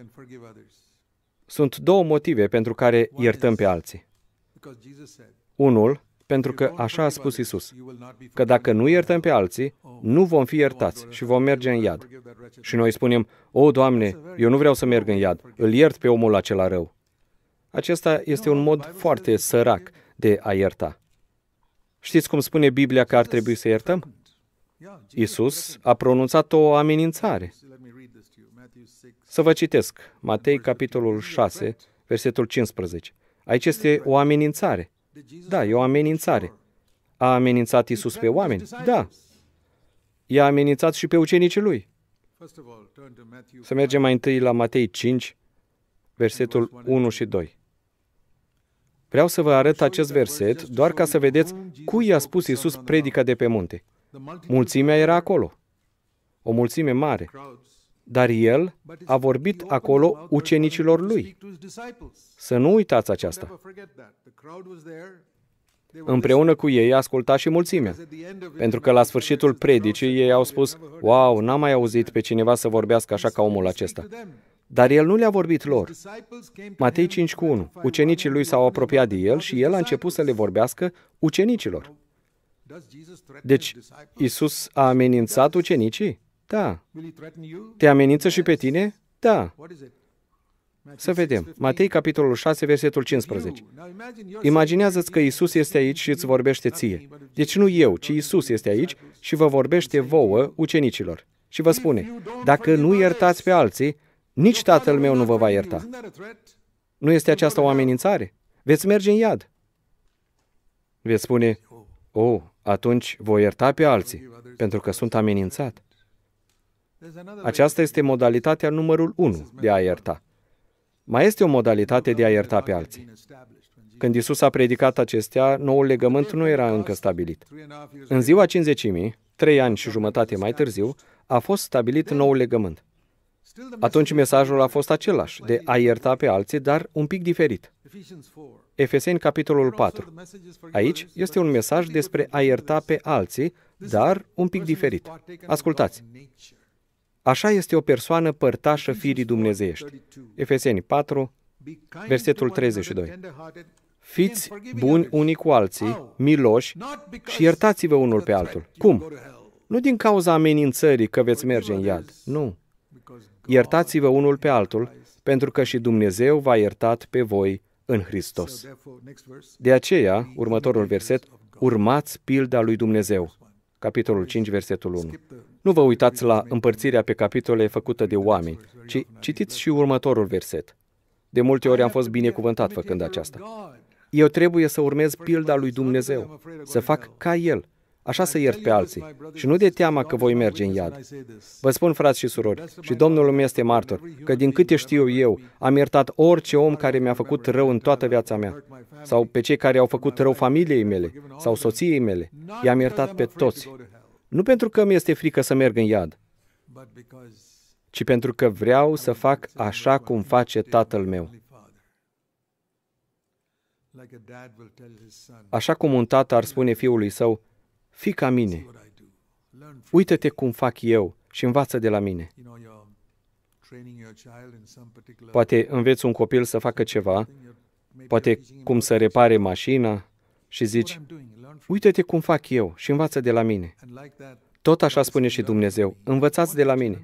Sunt două motive pentru care iertăm pe alții. Unul, pentru că așa a spus Isus, că dacă nu iertăm pe alții, nu vom fi iertați și vom merge în iad. Și noi spunem, o, Doamne, eu nu vreau să merg în iad, îl iert pe omul acela rău. Acesta este un mod foarte sărac de a ierta. Știți cum spune Biblia că ar trebui să iertăm? Isus a pronunțat o amenințare. Să vă citesc, Matei, capitolul 6, versetul 15. Aici este o amenințare. Da, e o amenințare. A amenințat Isus pe oameni? Da. I-a amenințat și pe ucenicii lui. Să mergem mai întâi la Matei 5, versetul 1 și 2. Vreau să vă arăt acest verset doar ca să vedeți cui i-a spus Isus predica de pe munte. Mulțimea era acolo, o mulțime mare, dar el a vorbit acolo ucenicilor lui. Să nu uitați aceasta. Împreună cu ei ascultat și mulțimea, pentru că la sfârșitul predicii ei au spus, Wow, n-am mai auzit pe cineva să vorbească așa ca omul acesta. Dar el nu le-a vorbit lor. Matei 5 cu 1. Ucenicii lui s-au apropiat de el și el a început să le vorbească ucenicilor. Deci, Isus a amenințat ucenicii? Da. Te amenință și pe tine? Da. Să vedem. Matei, capitolul 6, versetul 15. Imaginează-ți că Isus este aici și îți vorbește ție. Deci nu eu, ci Isus este aici și vă vorbește vouă, ucenicilor. Și vă spune, dacă nu iertați pe alții, nici Tatăl meu nu vă va ierta. Nu este aceasta o amenințare? Veți merge în iad. Veți spune, oh, oh atunci voi ierta pe alții, pentru că sunt amenințat. Aceasta este modalitatea numărul 1 de a ierta. Mai este o modalitate de a ierta pe alții. Când Isus a predicat acestea, noul legământ nu era încă stabilit. În ziua cinzecimii, trei ani și jumătate mai târziu, a fost stabilit noul legământ. Atunci mesajul a fost același, de a ierta pe alții, dar un pic diferit. Efeseni, capitolul 4. Aici este un mesaj despre a ierta pe alții, dar un pic diferit. Ascultați! Așa este o persoană părtașă firii dumnezeiești. Efeseni 4, versetul 32. Fiți buni unii cu alții, miloși și iertați-vă unul pe altul. Cum? Nu din cauza amenințării că veți merge în iad. Nu. Iertați-vă unul pe altul, pentru că și Dumnezeu v-a iertat pe voi în Hristos. De aceea, următorul verset, urmați pilda lui Dumnezeu. Capitolul 5, versetul 1. Nu vă uitați la împărțirea pe capitole făcută de oameni, ci citiți și următorul verset. De multe ori am fost binecuvântat făcând aceasta. Eu trebuie să urmez pilda lui Dumnezeu, să fac ca El, așa să iert pe alții. Și nu de teama că voi merge în iad. Vă spun, frați și surori, și Domnul îmi este martor, că din câte știu eu, am iertat orice om care mi-a făcut rău în toată viața mea, sau pe cei care au făcut rău familiei mele, sau soției mele. I-am iertat pe toți. Nu pentru că mi este frică să merg în iad, ci pentru că vreau să fac așa cum face tatăl meu. Așa cum un tată ar spune fiului său, fii ca mine. Uită-te cum fac eu și învață de la mine. Poate înveți un copil să facă ceva, poate cum să repare mașina și zici, uite-te cum fac eu și învață de la mine. Tot așa spune și Dumnezeu, învățați de la mine.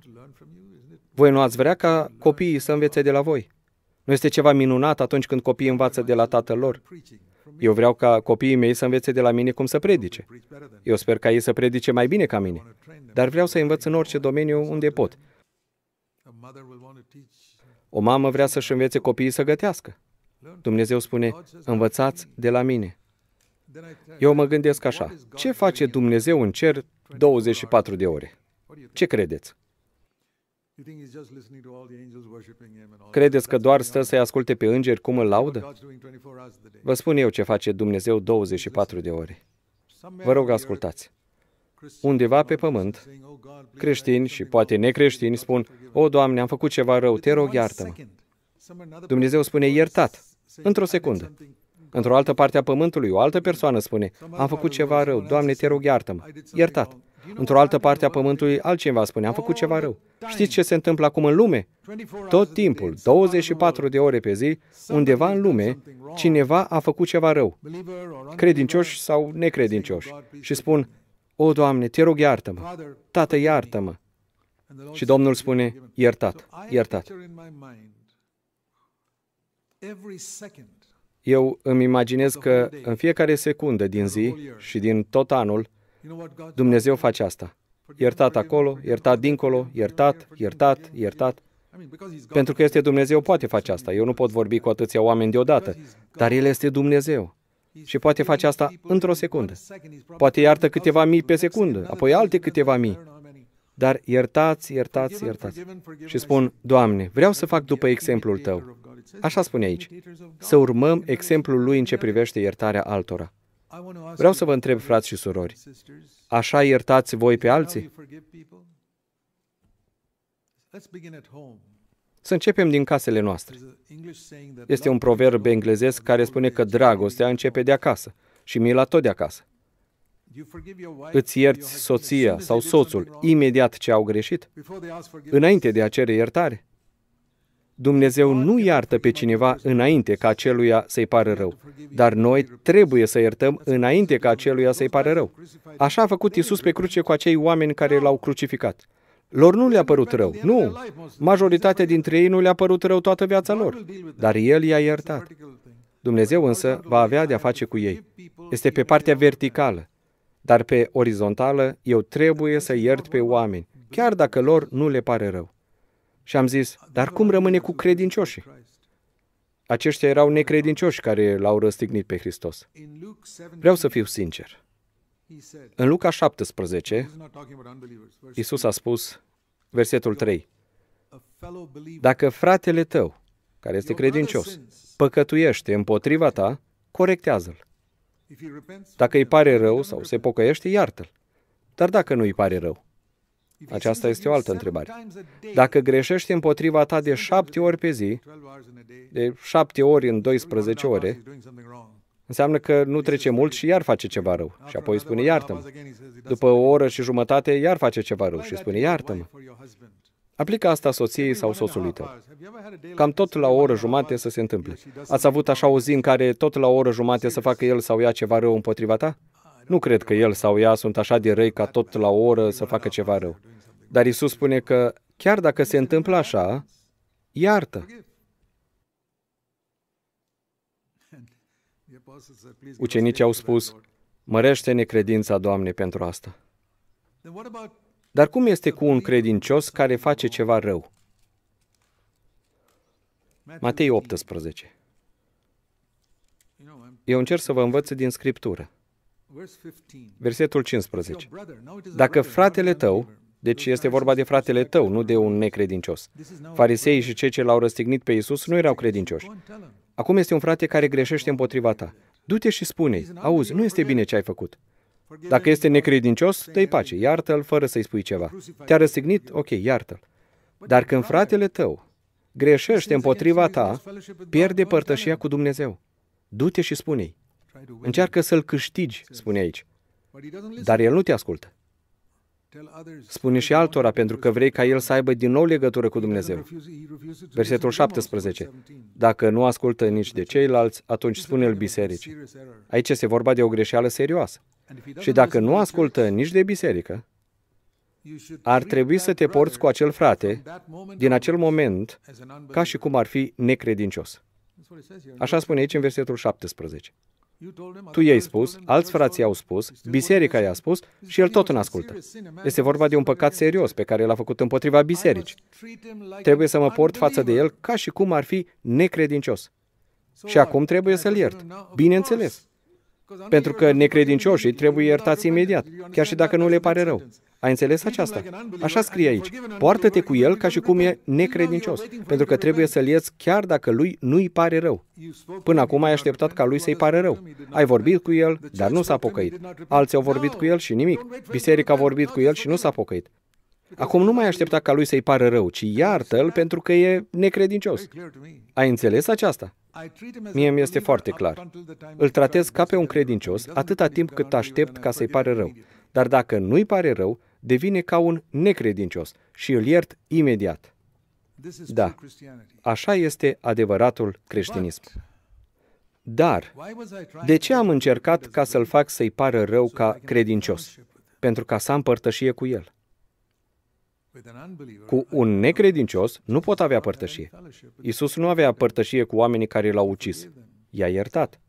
Voi nu ați vrea ca copiii să învețe de la voi? Nu este ceva minunat atunci când copiii învață de la tatăl lor? Eu vreau ca copiii mei să învețe de la mine cum să predice. Eu sper ca ei să predice mai bine ca mine, dar vreau să învăț în orice domeniu unde pot. O mamă vrea să-și învețe copiii să gătească. Dumnezeu spune, învățați de la mine. Eu mă gândesc așa, ce face Dumnezeu în cer 24 de ore? Ce credeți? Credeți că doar stă să-i asculte pe îngeri cum îl laudă? Vă spun eu ce face Dumnezeu 24 de ore. Vă rog, ascultați. Undeva pe pământ, oh, creștini și poate necreștini spun, O, oh, Doamne, am făcut ceva rău, te rog, iartă-mă. Dumnezeu spune, iertat, într-o secundă. Într-o altă parte a pământului, o altă persoană spune, am făcut ceva rău, Doamne, te rog, iartă-mă, iertat. Într-o altă parte a pământului altcineva spune, am făcut ceva rău. Știți ce se întâmplă acum în lume? Tot timpul, 24 de ore pe zi, undeva în lume, cineva a făcut ceva rău. Credincioși sau necredincioși. Și spun, o, Doamne, te rog, iartă-mă. Tată, iartă-mă. Și Domnul spune, iertat, iertat. Eu îmi imaginez că în fiecare secundă din zi și din tot anul, Dumnezeu face asta. Iertat acolo, iertat dincolo, iertat, iertat, iertat. Pentru că este Dumnezeu, poate face asta. Eu nu pot vorbi cu atâția oameni deodată, dar El este Dumnezeu. Și poate face asta într-o secundă. Poate iartă câteva mii pe secundă, apoi alte câteva mii. Dar iertați, iertați, iertați. Și spun, Doamne, vreau să fac după exemplul Tău. Așa spune aici. Să urmăm exemplul Lui în ce privește iertarea altora. Vreau să vă întreb, frați și surori, așa iertați voi pe alții? Să începem din casele noastre. Este un proverb englezesc care spune că dragostea începe de acasă și mila tot de acasă. Îți ierți soția sau soțul imediat ce au greșit, înainte de a cere iertare? Dumnezeu nu iartă pe cineva înainte ca aceluia să-i pară rău, dar noi trebuie să iertăm înainte ca aceluia să-i pară rău. Așa a făcut Isus pe cruce cu acei oameni care l-au crucificat. Lor nu le-a părut rău, nu. Majoritatea dintre ei nu le-a părut rău toată viața lor, dar El i-a iertat. Dumnezeu însă va avea de-a face cu ei. Este pe partea verticală, dar pe orizontală eu trebuie să iert pe oameni, chiar dacă lor nu le pare rău. Și am zis, dar cum rămâne cu credincioșii? Aceștia erau necredincioși care l-au răstignit pe Hristos. Vreau să fiu sincer. În Luca 17, Isus a spus, versetul 3, Dacă fratele tău, care este credincios, păcătuiește împotriva ta, corectează-l. Dacă îi pare rău sau se pocăiește, iartă-l. Dar dacă nu îi pare rău, aceasta este o altă întrebare. Dacă greșești împotriva ta de șapte ori pe zi, de șapte ori în 12 ore, înseamnă că nu trece mult și iar face ceva rău. Și apoi spune iartă-mă. După o oră și jumătate, iar face ceva rău și spune iartă-mă. Aplică asta soției sau soțului tău. Cam tot la o oră jumate să se întâmple. Ați avut așa o zi în care tot la o oră jumate să facă el sau ea ceva rău împotriva ta? Nu cred că el sau ea sunt așa de răi ca tot la o oră să facă ceva rău. Dar Isus spune că chiar dacă se întâmplă așa, iartă. Ucenicii au spus, mărește necredința, Doamne, pentru asta. Dar cum este cu un credincios care face ceva rău? Matei 18. Eu încerc să vă învăț din Scriptură. Versetul 15. Dacă fratele tău, deci este vorba de fratele tău, nu de un necredincios. Fariseii și cei ce l-au răstignit pe Isus nu erau credincioși. Acum este un frate care greșește împotriva ta. Du-te și spune-i, auzi, nu este bine ce ai făcut. Dacă este necredincios, dă-i pace, iartă-l fără să-i spui ceva. Te-a răstignit? Ok, iartă-l. Dar când fratele tău greșește împotriva ta, pierde părtășia cu Dumnezeu. Du-te și spune-i. Încearcă să-l câștigi, spune aici. Dar el nu te ascultă. Spune și altora, pentru că vrei ca el să aibă din nou legătură cu Dumnezeu. Versetul 17. Dacă nu ascultă nici de ceilalți, atunci spune-l bisericii. Aici se vorba de o greșeală serioasă. Și dacă nu ascultă nici de biserică, ar trebui să te porți cu acel frate din acel moment ca și cum ar fi necredincios. Așa spune aici în versetul 17. Tu i-ai spus, alți frații au spus, biserica i-a spus și el tot nu ascultă. Este vorba de un păcat serios pe care l-a făcut împotriva bisericii. Trebuie să mă port față de el ca și cum ar fi necredincios. Și acum trebuie să-l iert. Bineînțeles. Pentru că necredincioșii trebuie iertați imediat, chiar și dacă nu le pare rău. Ai înțeles aceasta? Așa scrie aici. Poartă-te cu el ca și cum e necredincios, pentru că trebuie să-l ieți chiar dacă lui nu-i pare rău. Până acum ai așteptat ca lui să-i pare rău. Ai vorbit cu el, dar nu s-a pocăit. Alții au vorbit cu el și nimic. Biserica a vorbit cu el și nu s-a pocăit. Acum nu mai aștepta ca lui să-i pară rău, ci iartă-l pentru că e necredincios. Ai înțeles aceasta? Mie mi este foarte clar. Îl tratez ca pe un credincios atâta timp cât aștept ca să-i pare rău. Dar dacă nu-i pare rău, devine ca un necredincios și îl iert imediat. Da, așa este adevăratul creștinism. Dar, de ce am încercat ca să-l fac să-i pară rău ca credincios? Pentru ca să am cu el. Cu un necredincios nu pot avea părtășie. Isus nu avea părtășie cu oamenii care l-au ucis. I-a iertat.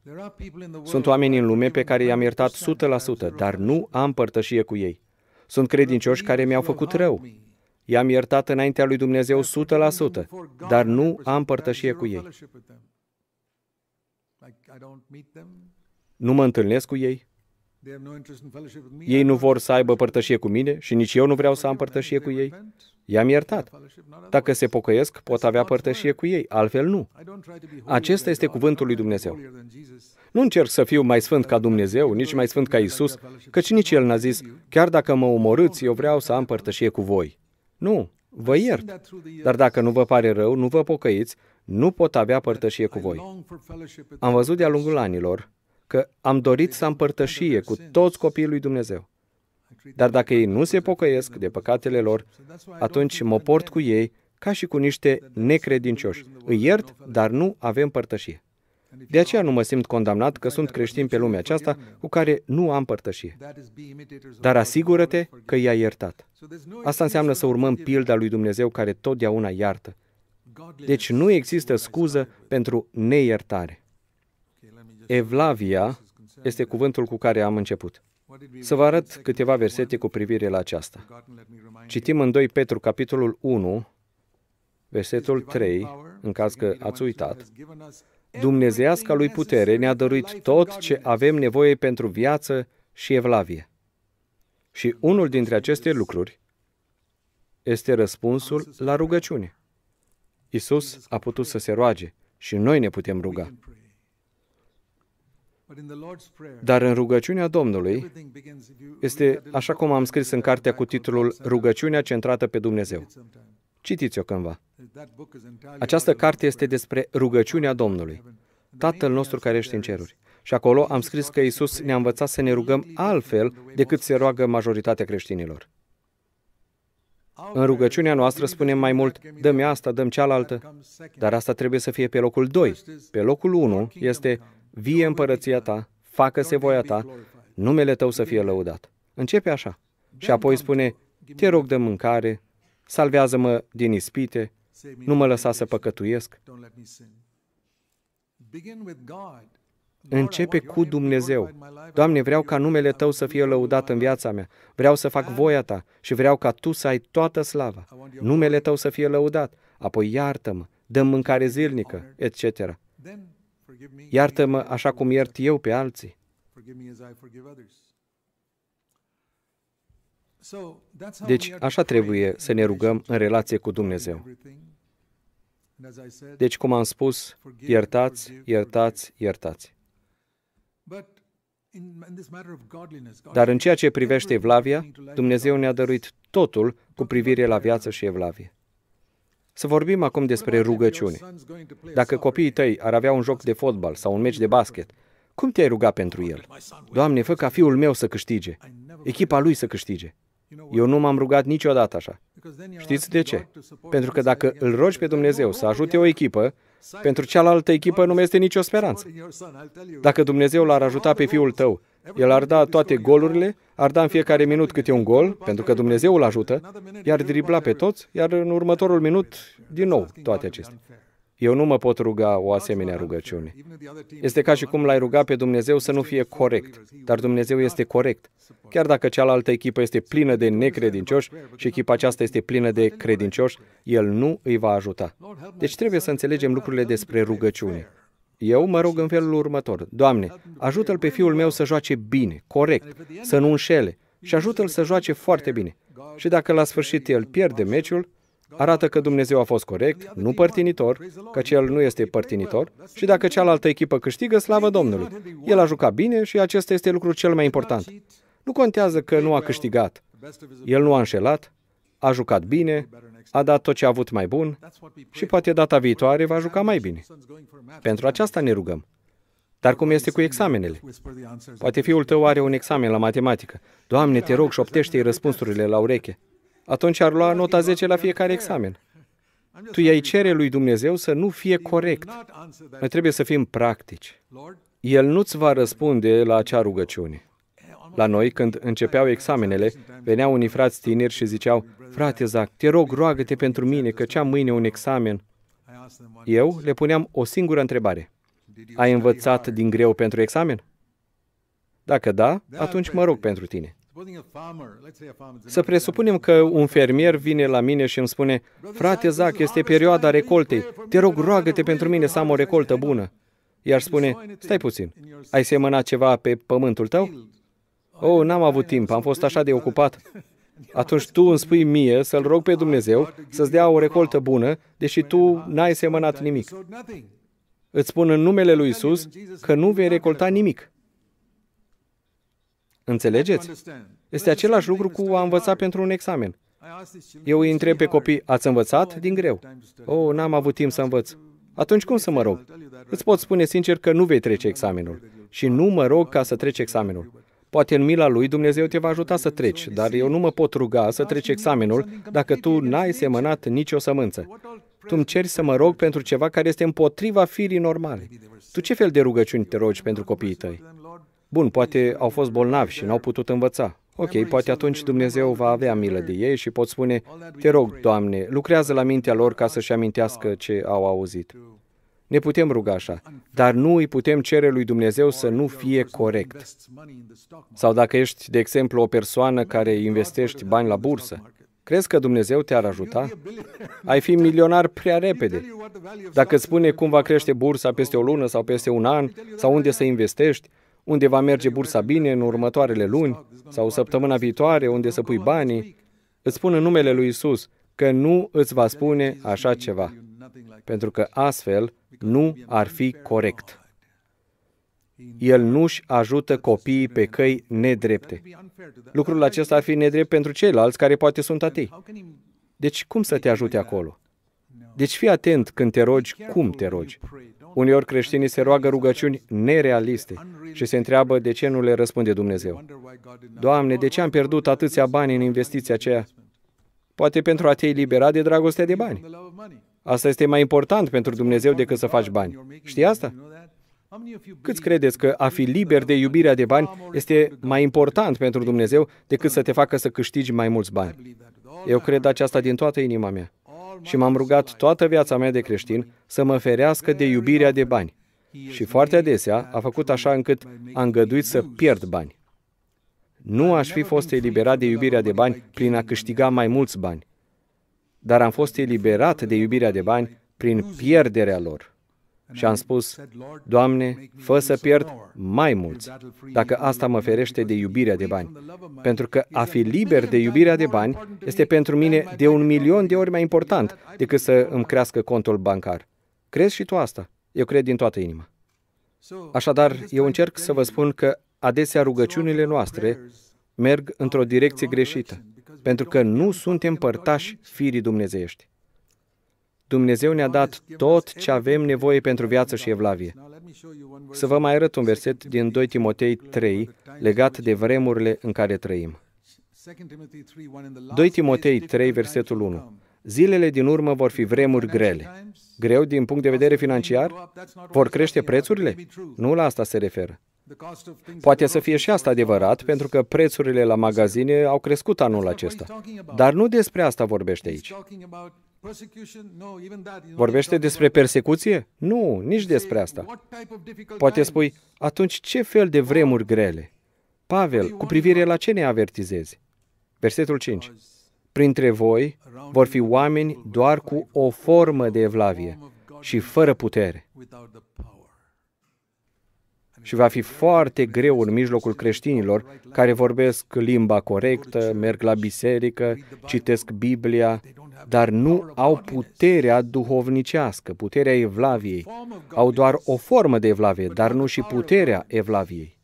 Sunt oameni în lume pe care i-am iertat 100%, dar nu am părtășie cu ei. Sunt credincioși care mi-au făcut rău. I-am iertat înaintea lui Dumnezeu 100%, dar nu am părtășie cu ei. Nu mă întâlnesc cu ei, ei nu vor să aibă părtășie cu mine și nici eu nu vreau să am părtășie cu ei. I-am iertat. Dacă se pocăiesc, pot avea părtășie cu ei, altfel nu. Acesta este cuvântul lui Dumnezeu. Nu încerc să fiu mai sfânt ca Dumnezeu, nici mai sfânt ca Isus, căci nici El n-a zis, chiar dacă mă omorâți, eu vreau să am părtășie cu voi. Nu, vă iert. Dar dacă nu vă pare rău, nu vă pocăiți, nu pot avea părtășie cu voi. Am văzut de-a lungul anilor că am dorit să împărtășie cu toți copiii lui Dumnezeu. Dar dacă ei nu se pocăiesc de păcatele lor, atunci mă port cu ei ca și cu niște necredincioși. Îi iert, dar nu avem părtășie. De aceea nu mă simt condamnat că sunt creștin pe lumea aceasta cu care nu am părtășie. Dar asigură-te că i a iertat. Asta înseamnă să urmăm pilda lui Dumnezeu care totdeauna iartă. Deci nu există scuză pentru neiertare. Evlavia este cuvântul cu care am început. Să vă arăt câteva versete cu privire la aceasta. Citim în 2 Petru, capitolul 1, versetul 3, în caz că ați uitat, Dumnezeiasca lui putere ne-a dăruit tot ce avem nevoie pentru viață și evlavie. Și unul dintre aceste lucruri este răspunsul la rugăciune. Isus a putut să se roage și noi ne putem ruga. Dar în rugăciunea Domnului este așa cum am scris în cartea cu titlul Rugăciunea centrată pe Dumnezeu. Citiți-o cândva. Această carte este despre rugăciunea Domnului, Tatăl nostru care ești în ceruri. Și acolo am scris că Isus ne-a învățat să ne rugăm altfel decât se roagă majoritatea creștinilor. În rugăciunea noastră spunem mai mult, dăm asta, dăm cealaltă, dar asta trebuie să fie pe locul 2. Pe locul 1 este, vie împărăția ta, facă-se voia ta, numele tău să fie lăudat. Începe așa. Și apoi spune, te rog de mâncare, salvează-mă din ispite, nu mă lăsa să păcătuiesc. Începe cu Dumnezeu. Doamne, vreau ca numele Tău să fie lăudat în viața mea. Vreau să fac voia Ta și vreau ca Tu să ai toată slava. Numele Tău să fie lăudat. Apoi iartă-mă, dă mâncare zilnică, etc. Iartă-mă așa cum iert eu pe alții. Deci așa trebuie să ne rugăm în relație cu Dumnezeu. Deci, cum am spus, iertați, iertați, iertați. Dar în ceea ce privește Evlavia, Dumnezeu ne-a dăruit totul cu privire la viață și Evlavie. Să vorbim acum despre rugăciune. Dacă copiii tăi ar avea un joc de fotbal sau un meci de basket, cum te-ai ruga pentru el? Doamne, fă ca fiul meu să câștige, echipa lui să câștige. Eu nu m-am rugat niciodată așa. Știți de ce? Pentru că dacă îl rogi pe Dumnezeu să ajute o echipă, pentru cealaltă echipă nu mai este nicio speranță. Dacă Dumnezeu l-ar ajuta pe fiul tău, el ar da toate golurile, ar da în fiecare minut câte un gol, pentru că Dumnezeu îl ajută, iar dribla pe toți, iar în următorul minut, din nou, toate acestea. Eu nu mă pot ruga o asemenea rugăciune. Este ca și cum l-ai ruga pe Dumnezeu să nu fie corect, dar Dumnezeu este corect. Chiar dacă cealaltă echipă este plină de necredincioși și echipa aceasta este plină de credincioși, El nu îi va ajuta. Deci trebuie să înțelegem lucrurile despre rugăciune. Eu mă rog în felul următor. Doamne, ajută-l pe fiul meu să joace bine, corect, să nu înșele și ajută-l să joace foarte bine. Și dacă la sfârșit el pierde meciul, arată că Dumnezeu a fost corect, nu părtinitor, căci El nu este părtinitor, și dacă cealaltă echipă câștigă, slavă Domnului. El a jucat bine și acesta este lucrul cel mai important. Nu contează că nu a câștigat. El nu a înșelat, a jucat bine, a dat tot ce a avut mai bun și poate data viitoare va juca mai bine. Pentru aceasta ne rugăm. Dar cum este cu examenele? Poate fiul tău are un examen la matematică. Doamne, te rog, șoptește-i răspunsurile la ureche atunci ar lua nota 10 la fiecare examen. Tu i-ai cere lui Dumnezeu să nu fie corect. Noi trebuie să fim practici. El nu-ți va răspunde la acea rugăciune. La noi, când începeau examenele, veneau unii frați tineri și ziceau, Frate Zac, te rog, roagă-te pentru mine, că ți-am mâine un examen. Eu le puneam o singură întrebare. Ai învățat din greu pentru examen? Dacă da, atunci mă rog pentru tine. Să presupunem că un fermier vine la mine și îmi spune, frate Zac, este perioada recoltei, te rog, roagă-te pentru mine să am o recoltă bună. Iar spune, stai puțin, ai semănat ceva pe pământul tău? Oh, n-am avut timp, am fost așa de ocupat. Atunci tu îmi spui mie să-L rog pe Dumnezeu să-ți dea o recoltă bună, deși tu n-ai semănat nimic. Îți spun în numele lui Isus că nu vei recolta nimic. Înțelegeți? Este același lucru cu a învăța pentru un examen. Eu îi întreb pe copii, ați învățat? Din greu. Oh, n-am avut timp să învăț. Atunci cum să mă rog? Îți pot spune sincer că nu vei trece examenul. Și nu mă rog ca să treci examenul. Poate în mila lui Dumnezeu te va ajuta să treci, dar eu nu mă pot ruga să treci examenul dacă tu n-ai semănat nicio sămânță. Tu îmi ceri să mă rog pentru ceva care este împotriva firii normale. Tu ce fel de rugăciuni te rogi pentru copiii tăi? Bun, poate au fost bolnavi și n-au putut învăța. Ok, poate atunci Dumnezeu va avea milă de ei și pot spune, te rog, Doamne, lucrează la mintea lor ca să-și amintească ce au auzit. Ne putem ruga așa, dar nu îi putem cere lui Dumnezeu să nu fie corect. Sau dacă ești, de exemplu, o persoană care investești bani la bursă, crezi că Dumnezeu te-ar ajuta? Ai fi milionar prea repede. Dacă îți spune cum va crește bursa peste o lună sau peste un an, sau unde să investești, unde va merge bursa bine în următoarele luni sau săptămâna viitoare, unde să pui banii. Îți spun în numele lui Isus că nu îți va spune așa ceva, pentru că astfel nu ar fi corect. El nu-și ajută copiii pe căi nedrepte. Lucrul acesta ar fi nedrept pentru ceilalți care poate sunt atei. Deci cum să te ajute acolo? Deci fii atent când te rogi, cum te rogi. Uneori creștinii se roagă rugăciuni nerealiste și se întreabă de ce nu le răspunde Dumnezeu. Doamne, de ce am pierdut atâția bani în investiția aceea? Poate pentru a te elibera de dragostea de bani. Asta este mai important pentru Dumnezeu decât să faci bani. Știi asta? Câți credeți că a fi liber de iubirea de bani este mai important pentru Dumnezeu decât să te facă să câștigi mai mulți bani? Eu cred aceasta din toată inima mea și m-am rugat toată viața mea de creștin să mă ferească de iubirea de bani. Și foarte adesea a făcut așa încât a îngăduit să pierd bani. Nu aș fi fost eliberat de iubirea de bani prin a câștiga mai mulți bani, dar am fost eliberat de iubirea de bani prin pierderea lor și am spus, Doamne, fă să pierd mai mulți, dacă asta mă ferește de iubirea de bani. Pentru că a fi liber de iubirea de bani este pentru mine de un milion de ori mai important decât să îmi crească contul bancar. Crezi și tu asta? Eu cred din toată inima. Așadar, eu încerc să vă spun că adesea rugăciunile noastre merg într-o direcție greșită, pentru că nu suntem părtași firii dumnezeiești. Dumnezeu ne-a dat tot ce avem nevoie pentru viață și evlavie. Să vă mai arăt un verset din 2 Timotei 3, legat de vremurile în care trăim. 2 Timotei 3, versetul 1. Zilele din urmă vor fi vremuri grele. Greu din punct de vedere financiar? Vor crește prețurile? Nu la asta se referă. Poate să fie și asta adevărat, pentru că prețurile la magazine au crescut anul acesta. Dar nu despre asta vorbește aici. Vorbește despre persecuție? Nu, nici despre asta. Poate spui, atunci ce fel de vremuri grele? Pavel, cu privire la ce ne avertizezi? Versetul 5. Printre voi vor fi oameni doar cu o formă de evlavie și fără putere și va fi foarte greu în mijlocul creștinilor care vorbesc limba corectă, merg la biserică, citesc Biblia, dar nu au puterea duhovnicească, puterea evlaviei. Au doar o formă de evlavie, dar nu și puterea evlaviei.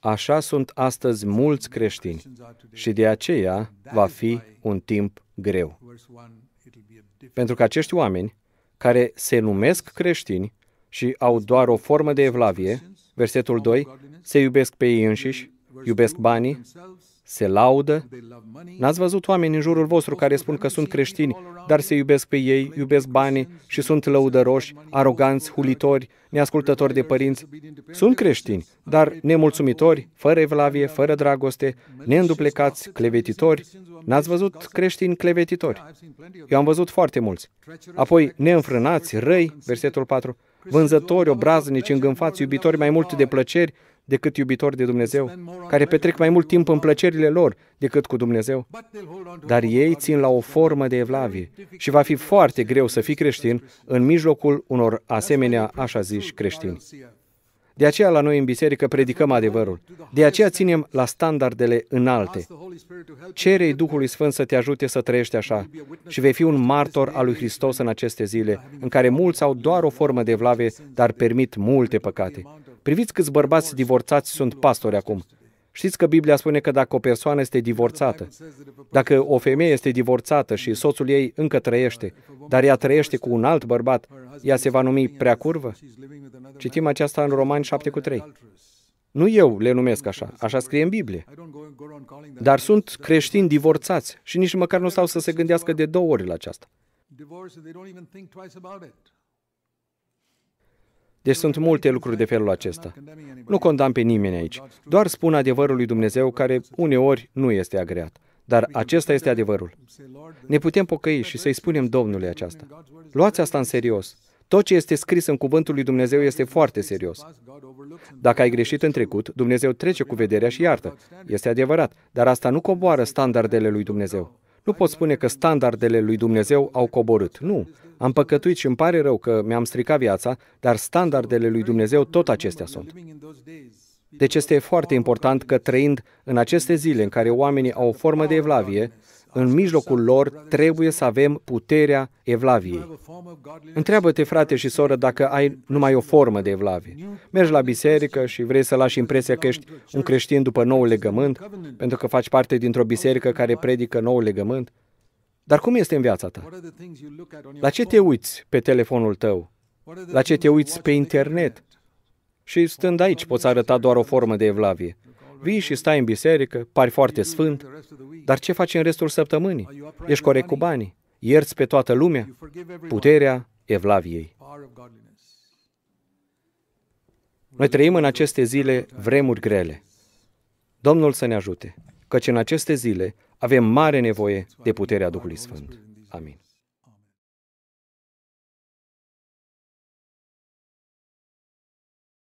Așa sunt astăzi mulți creștini și de aceea va fi un timp greu. Pentru că acești oameni care se numesc creștini și au doar o formă de evlavie, versetul 2, se iubesc pe ei înșiși, iubesc banii, se laudă. N-ați văzut oameni în jurul vostru care spun că sunt creștini, dar se iubesc pe ei, iubesc banii și sunt lăudăroși, aroganți, hulitori, neascultători de părinți. Sunt creștini, dar nemulțumitori, fără evlavie, fără dragoste, neînduplecați, clevetitori. N-ați văzut creștini clevetitori? Eu am văzut foarte mulți. Apoi, neînfrânați, răi, versetul 4, vânzători, obraznici, îngânfați, iubitori mai mult de plăceri decât iubitori de Dumnezeu, care petrec mai mult timp în plăcerile lor decât cu Dumnezeu. Dar ei țin la o formă de evlavie și va fi foarte greu să fii creștin în mijlocul unor asemenea așa zis creștini. De aceea la noi în biserică predicăm adevărul. De aceea ținem la standardele înalte. Cerei Duhului Sfânt să te ajute să trăiești așa și vei fi un martor al lui Hristos în aceste zile, în care mulți au doar o formă de vlave, dar permit multe păcate. Priviți câți bărbați divorțați sunt pastori acum. Știți că Biblia spune că dacă o persoană este divorțată, dacă o femeie este divorțată și soțul ei încă trăiește, dar ea trăiește cu un alt bărbat, ea se va numi prea curvă? Citim aceasta în Romani 7 cu 3. Nu eu le numesc așa, așa scrie în Biblie. Dar sunt creștini divorțați și nici măcar nu stau să se gândească de două ori la aceasta. Deci sunt multe lucruri de felul acesta. Nu condamn pe nimeni aici, doar spun adevărul lui Dumnezeu care uneori nu este agreat. Dar acesta este adevărul. Ne putem pocăi și să-i spunem Domnului aceasta. Luați asta în serios. Tot ce este scris în cuvântul lui Dumnezeu este foarte serios. Dacă ai greșit în trecut, Dumnezeu trece cu vederea și iartă. Este adevărat, dar asta nu coboară standardele lui Dumnezeu. Nu pot spune că standardele lui Dumnezeu au coborât. Nu. Am păcătuit și îmi pare rău că mi-am stricat viața, dar standardele lui Dumnezeu tot acestea sunt. Deci este foarte important că trăind în aceste zile în care oamenii au o formă de evlavie, în mijlocul lor trebuie să avem puterea evlaviei. Întreabă-te, frate și soră, dacă ai numai o formă de evlavie. Mergi la biserică și vrei să lași impresia că ești un creștin după nou legământ, pentru că faci parte dintr-o biserică care predică nou legământ. Dar cum este în viața ta? La ce te uiți pe telefonul tău? La ce te uiți pe internet? Și stând aici poți arăta doar o formă de evlavie. Vii și stai în biserică, pari foarte sfânt, dar ce faci în restul săptămânii? Ești corect cu banii, ierți pe toată lumea, puterea evlaviei. Noi trăim în aceste zile vremuri grele. Domnul să ne ajute, căci în aceste zile avem mare nevoie de puterea Duhului Sfânt. Amin.